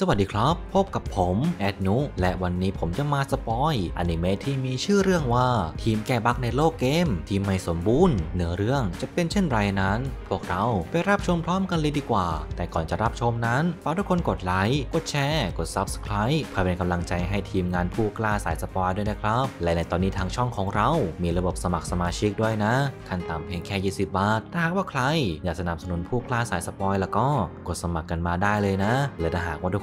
สวัสดีครับ พบกับผมแอดนุและวันนี้ผมจะมาสปอยอนิเมะที่มีชื่อเรื่องว่าทีมแก้บั๊กในโลกเกม ที่ไม่สมบูรณ์เนื้อเรื่องจะเป็นเช่นไรนั้น พวกเราไปรับชมพร้อมกันเลยดีกว่า แต่ก่อนจะรับชมนั้นฝากทุกคนกดไลค์กดแชร์กด Subscribe เพื่อเป็นกำลังใจให้ทีมงานผู้กล้าสายสปอยด้วยนะครับ และในตอนนี้ทางช่องของเรา มีระบบสมัครสมาชิกด้วยนะขั้นต่ำเพียงแค่ 20 บาทถ้าหากว่าใคร อยากสนับสนุนผู้กล้าสายสปอยแล้วก็กดสมัครกันมาได้เลยนะและถ้าหากว่าทุก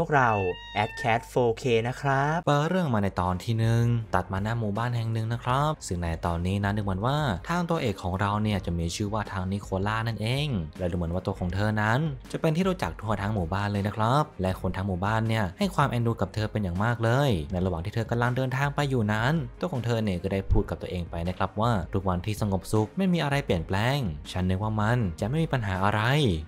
ววกเรา @cat4k นะครับเปิดเรื่องมาในตอนที่หนึ่งตัดมาหน้าหมู่บ้านแห่งหนึ่งนะครับซึ่งในตอนนี้นะดูเหมือนว่าทางตัวเอกของเราเนี่ยจะมีชื่อว่าทางนิโคล่านั่นเอง และดูเหมือนว่าตัวของเธอนั้น จะเป็นที่รู้จักทั่วทั้งหมู่บ้านเลยนะครับ และคนทั้งหมู่บ้านเนี่ยให้ความเอ็นดูกับเธอเป็นอย่างมากเลย ในระหว่างที่เธอกำลังเดินทางไปอยู่นั้น ตัวของเธอเนี่ยก็ได้พูดกับตัวเองไปนะครับว่า ทุกวันที่สงบสุขไม่มีอะไรเปลี่ยนแปลง ฉันนึกว่ามันจะไม่มีปัญหาอะไร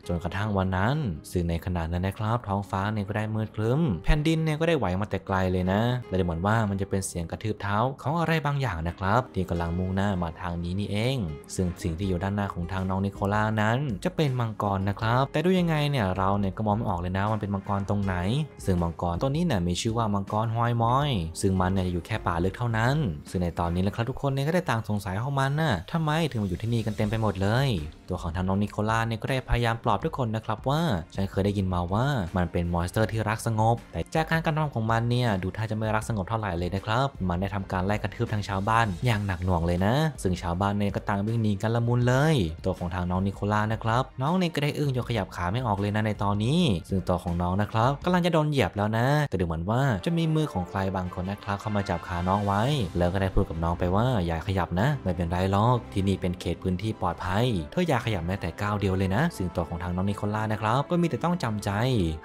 จนกระทั่งวันนั้นซึ่งในขณะนั้นนะครับ ท้องฟ้าเนี่ยก็ได้มืดครึ้มแผ่นดินเนี่ยก็ได้ไหวมาแต่ไกลเลยนะและดูเหมือนว่ามันจะเป็นเสียงกระทืบเท้าของอะไรบางอย่างนะครับที่กำลังมุ่งหน้ามาทางนี้นี่เอง ซึ่งสิ่งที่อยู่ด้านหน้าของทางน้องนิโคล่านั้นจะเป็นมังกรนะครับ แต่ดูยังไงเนี่ยเราเนี่ยก็มองไม่ออกเลยนะ มันเป็นมังกรตรงไหน ซึ่งมังกรตัวนี้เนี่ยมีชื่อว่ามังกรหอยมอยซึ่งมันเนี่ยอยู่แค่ป่าลึกเท่านั้น ซึ่งในตอนนี้นะครับทุกคนเนี่ยก็ได้ต่างสงสัยของมันนะ่ะทำไมถึงมาอยู่ที่นี่กันเต็มไปหมดเลย ตัวของทางน้องนิโคล่าเนี่ยก็ได้พยายามปลอบทุกคนนะครับว่าฉันเคยได้ยินมาว่ามันเป็นมอนสเตอร์ที่รักสงบ แต่จากการกระทำของมันเนี่ยดูท่าจะไม่รักสงบเท่าไหร่เลยนะครับมันได้ทำการไล่กระทืบทางชาวบ้าน อย่างหนักหน่วงเลยนะ ซึ่งชาวบ้านเนี่ยก็ต่างวิ่งหนีกันละมุนเลย ตัวของทางน้องนิโคล่านะครับน้องเนี่ยก็ได้อึ้งจนขยับขาไม่ออกเลยนะในตอนนี้ ซึ่งตัวของน้องนะครับกำลังจะโดนเหยียบแล้วนะ แต่ดูเหมือนว่าจะมีมือของใครบางคนนะครับ เข้ามาจับขาน้องไว้ แล้วก็ได้พูดกับน้องไปว่า อย่าขยับนะไม่เป็นไรหรอกที่นี่เป็นเขตพื้นที่ปลอดภัยเธออย่าขยับแม้แต่ก้าวเดียวเลยนะ ซึ่งตัวของทางน้องนิโคล่านะครับก็มีแต่ต้องจำใจ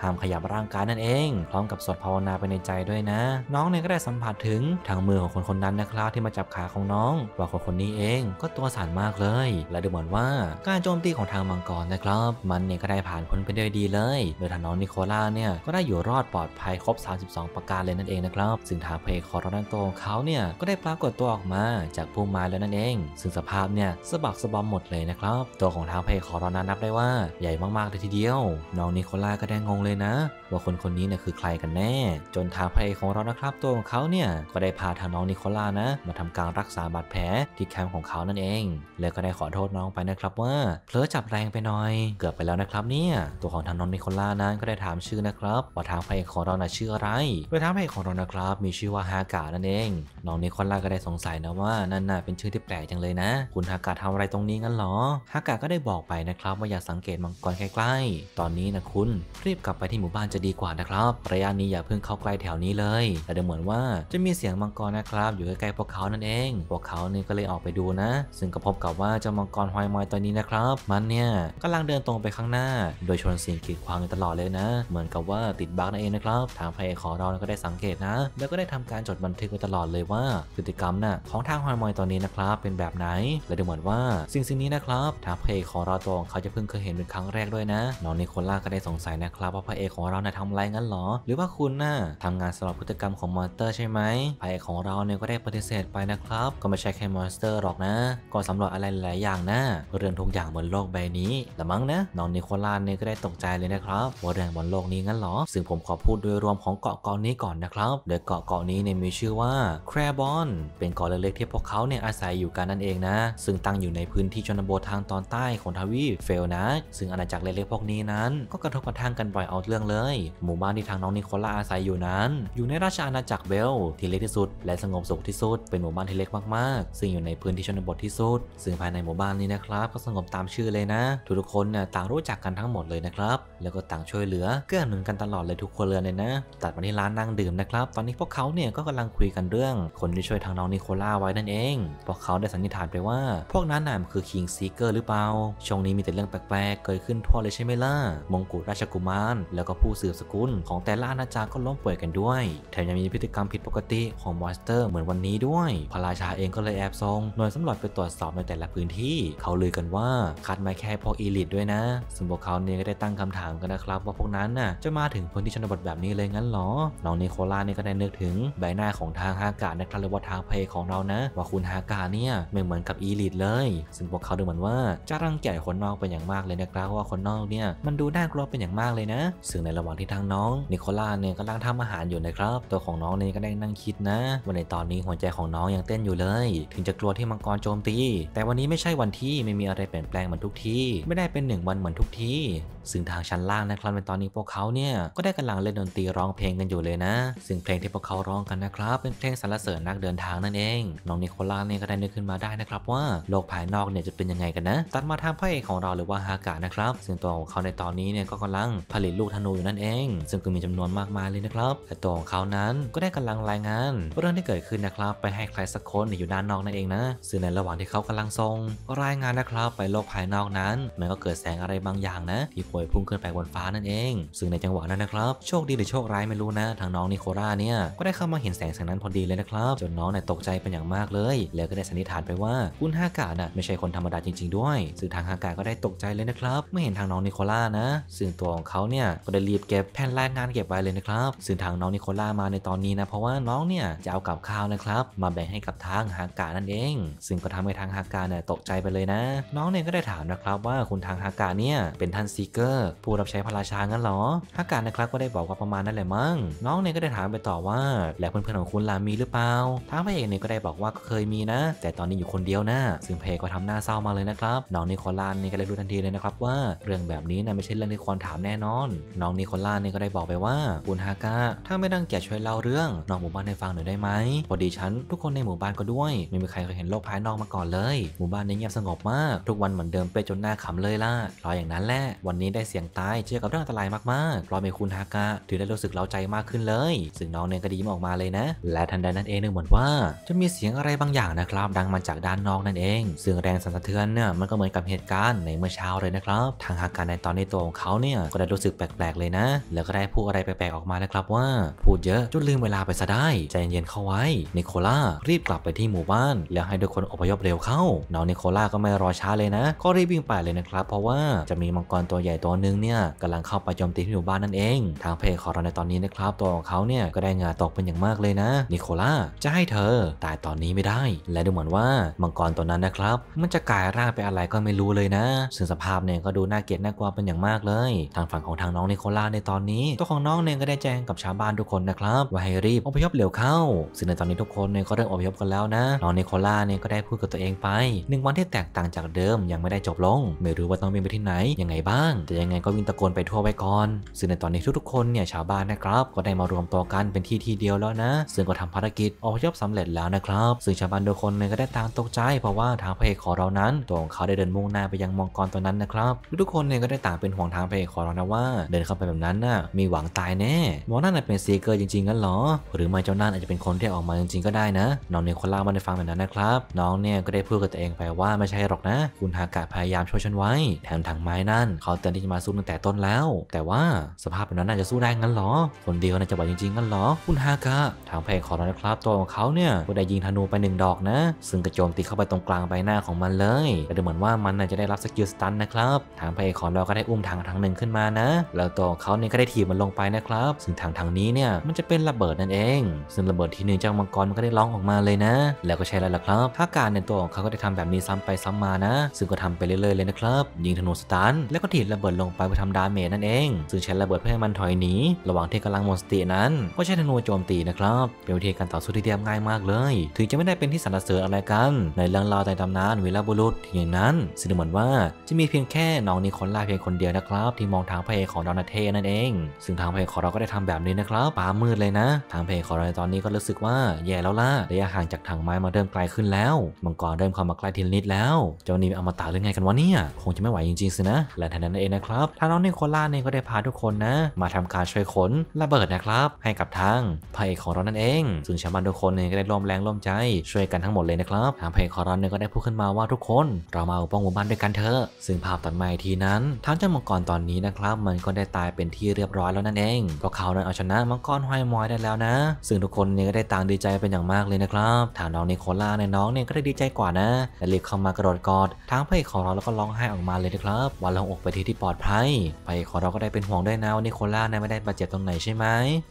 ห้ามขยับร่างกายนั่นเองพร้อมกับสวดภาวนาไปในใจด้วยนะ น้องเนี่ยก็ได้สัมผัสถึงทางมือของคนคนนั้นนะครับที่มาจับขาของน้องว่าคนคนนี้เองก็ตัวสั่นมากเลย และดูเหมือนว่า การโจมตีของทางมังกรนะครับมันเนี่ยก็ได้ผ่านพ้นไปด้วยดีเลยโดยทางน้องนิโคล่าเนี่ยก็ได้อยู่รอดปลอดภัยครบ32ประการเลยนั่นเองนะครับซึ่งทางเพคคอร์ดันโตของเขาเนี่ยก็ได้ปรากฏตัวออกมา จากพุ่มไม้แล้วนั่นเอง ซึ่งสภาพเนี่ยสะบักสะบอมหมดเลยนะครับตัวของทางเพคคอร์ดันนับได้ว่าใหญ่มากๆเลยทีเดียว น้องนิโคล่าก็ได้งงเลยนะว่าคนคนนี้เนี่ยคือใครกันแน่ จนทางพระเอกของเรานะครับ ตัวของเขาเนี่ยก็ได้พาทางน้องนิโคล่านะมาทำการรักษาบาดแผลที่แคมป์ของเขานั่นเอง แล้วก็ได้ขอโทษน้องไปนะครับว่าเพลอจับแรงไปหน่อย เกือบไปแล้วนะครับเนี่ยตัวของทางน้องนิโคล่านั้นก็ได้ถามชื่อนะครับ ว่าทางพระเอกของเราน่ะชื่ออะไรโดยทางพระเอกของเรานะครับมีชื่อว่าฮากานั่นเองน้องนิโคล่าก็ได้สงสัยนะว่านั่นน่ะเป็นชื่อที่แปลกจังเลยนะ คุณฮากาทำอะไรตรงนี้งั้นหรอฮากาก็ได้บอกไปนะครับ ว่าอย่าสังเกตมังกรใกล้ๆตอนนี้นะคุณรีบกลับไปที่หมู่บ้านจะดีกว่าว่านะครับระยะนี้อย่าเพิ่งเข้าใกล้แถวนี้เลยแต่ดูเหมือนว่าจะมีเสียงมังกรนะครับอยู่ใกล้ๆพวกเขานั่นเองพวกเขาเนี่ยก็เลยออกไปดูนะ ซึ่งก็พบกับว่าเจ้ามังกรหอยมอยตัวนี้นะครับมันเนี่ยกำลังเดินตรงไปข้างหน้า โดยชนสิ่งกีดขวางอยู่ตลอดเลยนะ เหมือนกับว่าติดบั๊กนั่นเองนะครับทางพระเอกของเราก็ได้สังเกตนะแล้วก็ได้ทำการจดบันทึกไว้ตลอดเลยว่าพฤติกรรมน่ะของทางหอยมอยตัวนี้นะครับ เป็นแบบไหน และดูเหมือนว่า สิ่งสิ่งนี้นะครับทางพระเอกของเราตรงเขาจะเพิ่งเคยเห็นเป็นครั้งแรกด้วยนะน้องนิโคล่าก็ได้สงสัยนะครับ ว่าพระเอกของเราน่ยทำไรงั้นหรอหรือว่าคุณนะ่ะทำงานสำหรับพฤติกรรมของมอนสเตอร์ใช่ไหมไพ่ของเราเนี่ยก็ได้ปฏิเสธไปนะครับ ก็ไม่ใช่แค่มอนสเตอร์หรอกนะ ก็สำรวจอะไรหลายอย่างนะ เรื่องทุกอย่างบนโลกใบนี้ละมั้งนะน้องนิโคลาาเนี่ยก็ได้ตกใจเลยนะครับว่าเรื่องบนโลกนี้งั้นหรอ ซึ่งผมขอพูดโดยรวมของเกาะเกาะนี้ก่อนนะครับโดยเกาะเกาะนี้เนี่ยมีชื่อว่าแครบอน เป็นเกาะเล็กๆที่พวกเขาเนี่ยอาศัยอยู่กันนั่นเองนะ ซึ่งตั้งอยู่ในพื้นที่ชนบททางตอนใต้ของทวีปเฟลนะซึ่งอาณาจักรเล็กๆพวกนี้นั้น ก็กระทบกระทั่งกันบ่อยเอา เรื่องเลยหมู่บ้านที่ทางน้องนิโคล่าอาศัยอยู่นั้น อยู่ในราชอาณาจักรเบลที่เล็กที่สุดและสงบสุขที่สุดเป็นหมู่บ้านที่เล็กมากๆซึ่งอยู่ในพื้นที่ชนบทที่สุดซึ่งภายในหมู่บ้านนี้นะครับก็สงบตามชื่อเลยนะ ทุกคนนี่ยต่างรู้จักกันทั้งหมดเลยนะครับแล้วก็ต่างช่วยเหลือเกื้อหนุนกันตลอดเลยทุกคนเลยนะตัดมาที่ร้านนั่งดื่มนะครับตอนนี้พวกเขาเนี่ยก็กำลังคุยกันเรื่องคนที่ช่วยทางน้องนิโคล่าไว้นั่นเองพวกเขาได้สันนิษฐานไปว่า พวกนั้นน่ะคือคิงซีเกอร์หรือเปล่าช่วงนี้มีแต่เรื่องแปลกๆเกิดขึ้นทั่วเลยใช่ไหมล่ะมงกุฎราชกุมารแล้วก็ผู้สืบสกุุนของแต่ละอาณาจักรก็ล้มป่วยกันด้วย แถมยังมีพฤติกรรมผิดปกติของมอนสเตอร์เหมือนวันนี้ด้วย พระราชาเองก็เลยแอบทรงหน่วยสำรวจไปตรวจสอบในแต่ละพื้นที่ เขาลือกันว่า คัดมาแค่พวกอีลิทด้วยนะซึ่งพวกเขาเนี่ยก็ได้ตั้งคำถามกันนะครับ ว่าพวกนั้นน่ะจะมาถึงพื้นที่ชนบทแบบนี้เลยงั้นหรอ น้องนิโคล่าเนี่ยก็ได้นึกถึงใบหน้าของทางฮากาในะคารืวัาทางเพของเรานะว่าคุณฮากาเนี่ยไม่เหมือนกับอีลิทเลย ซึ่งพวกเขาดูเหมือนว่าจะรังแกคนนอกเป็นอย่างมากเลยนะครับว่าคนนอกเนี่ยมันดูน่ากลัวเป็นอย่างมากเลยนะ ซึ่งในระหว่างที่ทางน้องนิโคล่าเนี่ยกำลังทำอาหารอยู่นะครับตัวของน้องเนี่ยก็ได้นั่งคิดนะว่าในตอนนี้หัวใจของน้องยังเต้นอยู่เลย ถึงจะกลัวที่มังกรโจมตีแต่วันนี้ไม่ใช่วันที่ไม่มีอะไรเปลี่ยนแปลงเหมือนทุกที่ไม่ได้เป็นหนึ่งวันเหมือนทุกที่ซึ่งทางชั้นล่างนะครับในตอนนี้พวกเขาเนี่ยก็ได้กำลังเล่นดนตรีร้องเพลงกันอยู่เลยนะ ซึ่งเพลงที่พวกเขาร้องกันนะครับ เป็นเพลงสรรเสริญนักเดินทางนั่นเองน้องนิโคล่าเนี่ยก็ได้นึกขึ้นมาได้นะครับว่าโลกภายนอกเนี่ยจะเป็นยังไงกันนะ ตัดมาทางพ่อเอกของเราหรือว่าฮากะนะครับ ซึ่งตัวของเขาในตอนนี้เนี่ยก็กำลังผลิตลูกธนูอยู่นั่นเองซึ่งก็มีจำนวนมากมายเลยนะครับ แต่ตัวของเขานั้นก็ได้กำลังรายงานเรื่องที่เกิดขึ้นนะครับไปให้ใครสักคนอยู่ด้านนอกนั่นเองนะซึ่งในระหว่างที่เขากำลังทรงรายงานนะครับ ไปโลกภายนอกนั้นมันก็เกิดแสงอะไรบางอย่างนะที่่วยพุ่งขึ้นไปบนฟ้านั่นเองซึ่งในจังหวะนั้นนะครับ โชคดีหรือโชคร้ายไม่รู้นะ ทางน้องนิโคลาเนี่ยก็ได้เข้ามาเห็นแสงแสงนั้นพอดีเลยนะครับ จนน้องเนี่ยตกใจเป็นอย่างมากเลย แล้วก็ได้สันนิษฐานไปว่าคุณฮากาน่ะไม่ใช่คนธรรมดาจริงๆด้วยซึ่งทางฮากาก็ได้ตกใจเลยนะครับเมื่อเห็นทางน้องนิโคลานะซึ่งตัวของเขาเนี่ยก็ได้รีบเก็บผ่นรายงานเก็บไว้เลยนะครับซึ่งทางน้องนิโคล่ามาในตอนนี้นะ เพราะว่าน้องเนี่ยจะเอากับข้าวนะครับมาแบ่งให้กับทางฮากานั่นเอง ซึ่งก็ทำให้ทางฮากาเนี่ยตกใจไปเลยนะ น้องเนี่ยก็ได้ถามนะครับว่าคุณทางฮากาเนี่ยเป็นท่านซีเกอร์ ผู้รับใช้พระราชางั้นหรอฮากานะครับก็ได้บอกว่าประมาณนั้นแหละมั้งน้องเนี่ยก็ได้ถามไปต่อว่า แล้วเพื่อนๆของคุณลามีหรือเปล่าทางพระเอกเนี่ยก็ได้บอกว่าก็เคยมีนะ แต่ตอนนี้อยู่คนเดียวนะซึ่งเพก็ทำหน้าเศร้ามาเลยนะครับน้องนิโคล่าเนี่ยก็เลยรู้ทันทีเลยนะครับว่าเรื่องแบบนี้นะไม่ใช่เรื่องที่ควรถามแน่นอนน้องนิโคล่าเนี่ก็ได้บอกไปว่าคุณฮากะถ้าไม่ตั้งใจช่วยเล่าเรื่องนอกหมู่บ้านให้ฟังหน่อยได้ไหมพอดีฉัน ทุกคนในหมู่บ้านก็ด้วย ไม่มีใครเคยเห็นโลกภายนอกมาก่อนเลยหมู่บ้านนี้เงียบสงบมากทุกวันเหมือนเดิมไปจนหน้าขำเลยล่ะรออย่างนั้นแหละวันนี้ได้เสียงตายเจอกับเรื่องอันตรายมากๆรอมคุณฮากะถือได้รู้สึกเล้าใจมากขึ้นเลยซึ่งน้องเนี่ยก็ดีมออกมาเลยนะ และทันใดนั้นเองนึกเหมือนว่า จะมีเสียงอะไรบางอย่างนะครับ ดังมาจากด้านนอกนั่นเองเสียงแรงสั่นสะเทือนเนี่ยมันก็เหมือนกับเหตุการณ์ในเมื่อเช้าเลยนะครับ ทางฮากะในตอนในตัวของเขาเนี่ยก็ได้รู้สึกแปลกๆ เลยนะแล้วก็ได้พูดอะไรแปลกๆออกมานะครับว่า พูดเยอะจนลืมเวลาไปซะได้ใจเย็นเข้าไว้นิโคล่ารีบกลับไปที่หมู่บ้าน แล้วให้ทุกคนอพยพเร็วเข้าน้องนิโคล่าก็ไม่รอช้าเลยนะ ก็รีบวิ่งไปเลยนะครับ เพราะว่าจะมีมังกรตัวใหญ่ตัวนึงเนี่ยกำลังเข้าไปโจมตีที่หมู่บ้านนั่นเอง ทางเพจของเราในตอนนี้นะครับ ตัวของเขาเนี่ยก็ได้งาตกเป็นอย่างมากเลยนะนิโคล่าจะให้เธอตายตอนนี้ไม่ได้และดูเหมือนว่ามังกรตัวนั้นนะครับมันจะกลายร่างไปอะไรก็ไม่รู้เลยนะซึ่งสภาพเนี่ยก็ดูน่าเกลียดน่ากลัวเป็นอย่างมากเลย ทางฝั่งของทางน้องนิโคล่าในตอนนี้ตัวของน้องเองก็ได้แจ้งกับชาวบ้านทุกคนนะครับว่าให้รีบอพยพเร็วเข้าซึ่งในตอนนี้ทุกคนเนี่ยก็เริ่มอพยพกันแล้วนะน้องนิโคล่าเนี่ยก็ได้พูดกับตัวเองไปหนึ่งวันที่แตกต่างจากเดิมยังไม่ได้จบลงไม่รู้ว่าต้องวิ่งไปที่ไหน ยังไงบ้างแต่ยังไงก็วิ่งตะโกนไปทั่วไว้ก่อนซึ่งในตอนนี้ทุกๆคนเนี่ยชาวบ้านนะครับ ก็ได้มารวมตัวกันเป็นที่ที่เดียวแล้วนะซึ่งก็ทำภารกิจอพยพสำเร็จแล้วนะครับซึ่งชาวบ้านทุกคนเนี่ยก็ได้ต่างตกใจ เพราะว่าทางพเอกขอเรานั้นตัวของเขาได้เดินมุ่งหน้าไปยังมองกรตัวนั้นนะครับ ทุกคนเนี่ยก็ได้ต่างเป็นห่วงทางพเอกขอเรานะว่าเดินเข้าไปแบบนั้นน่ะมีหวังตายแน่ หมอนั่นเป็นซีเกอร์จริงๆกันหรอ หรือไม่เจ้านั่นอาจจะเป็นคนที่ออกมาจริงๆ ก็ได้นะ น้องเนี่ยคนเล่ามาใ้ฟังแบบนั้นนะครับ น้องเนี่ย ก็ได้พูดกับตัวเองไปว่าไม่ใช่หรอกนะ คุณฮากะพยายาม ช่วยฉันไว้ แถมถังไม้นั่นเขาเตือนที่จะมาสู้ตั้งแต่ต้นแล้ว แต่ว่าสภาพแบบนั้นน่าจะสู้ได้งั้นหรอ คนเดียวน่าจะไหวจริงๆงั้นหรอ คุณฮากะ ทางเพลงของเรานะครับ ตัวของเขาเนี่ยก็ได้ยิงธนูไปหนึ่งดอกนะ ซึ่งกระโจมตีเข้าไปตรงกลางใบหน้าของมันเลย แต่ดูเหมือนว่ามันจะได้รับสกิลสตันนะครับ ทางเพลงของเราก็ได้อุ้มทางทางหนึ่งขึ้นมานะแล้วตัวเขาเนี่ยก็ได้ถีบมันลงไปนะครับซึ่งทางทางนี้เนี่ยมันจะเป็นระเบิดนั่นเอง ซึ่งระเบิดที่หนึ่งเจ้ามังกรมันก็ได้ร้องออกมาเลยนะ แล้วก็ใช่แล้วล่ะครับ ถ้าการในตัวของเขาก็ได้ทำแบบนี้ซ้ำไปซ้ำมานะซึ่งก็ทำไปเรื่อยๆเลยนะครับยิงธนูสตัน แล้วก็ถีบระเบิดลงไปเพื่อทำดาเมจนั่นเองซึ่งใช้ระเบิดเพื่อให้มันถอยหนีระหว่างที่กำลังมนสตินั้นก็ใช้ธนูโจมตีนะครับ เป็นวิธีการต่อสู้ที่เรียบง่ายมากเลยถึงจะไม่ได้เป็นที่สรรเสริญอะไรกัน ในเรื่องราวในตำนานวีรบุรุษอย่างนั้น ซึ่งเหมือนว่าจะมีเพียงแค่น้องนิโคล่าเพียงคนเดียวนะครับที่มองทางพระเอกของดอนาเทนั่นเองซึ่งทางเพจของเราก็ได้ทำแบบนี้นะครับป่ามืดเลยนะ ทางเพจของเราในตอนนี้ก็รู้สึกว่าแย่แล้วล่ะระยะห่างจากถังไม้มาเริ่มไกลขึ้นแล้ว มังกรเริ่มเข้ามาใกล้ทีนิดแล้วเจ้านี่อมตะหรือไงกันวะเนี่ยคงจะไม่ไหวจริงๆสินะ และทนนั้นเองนะครับทางน้องนิโคล่าเนี่ยก็ได้พาทุกคนนะมาทำการช่วยขนระเบิดนะครับ ให้กับทางพระเอกของเรานั่นเองซึ่งชาวบ้านทุกคนเนี่ยก็ได้ร่วมแรงร่วมใจช่วยกันทั้งหมดเลยนะครับทางเพจของเราเนี่ยก็ได้พูดขึ้นมาว่าทุกคนเรามาปกป้องหมู่บ้านด้วยกันเถอะ ซึ่งภาพตัดมาทีนั้นทางเจ้ามังกรตอนนี้นะครับ มันก็ได้ตายเป็นที่เรียบร้อยแล้วนั่นเองก็เขานั้นเอาชนะมังกรห้อยมอยได้แล้วนะ ซึ่งทุกคนเนี่ยก็ได้ต่างดีใจเป็นอย่างมากเลยนะครับทางน้องนิโคล่าในน้องเนี่ยก็ได้ดีใจกว่านะและรีบเข้ามากระโดดกอดทั้งพรเอกของเราแล้วก็ร้องไห้ออกมาเลยนะครับ วันลงอกไปที่ที่ปลอดภัยพปอของเราก็ได้เป็นห่วงด้วยนะว่านิโคล่าเนี่ยไม่ได้บาดเจ็บตรงไหนใช่ไหม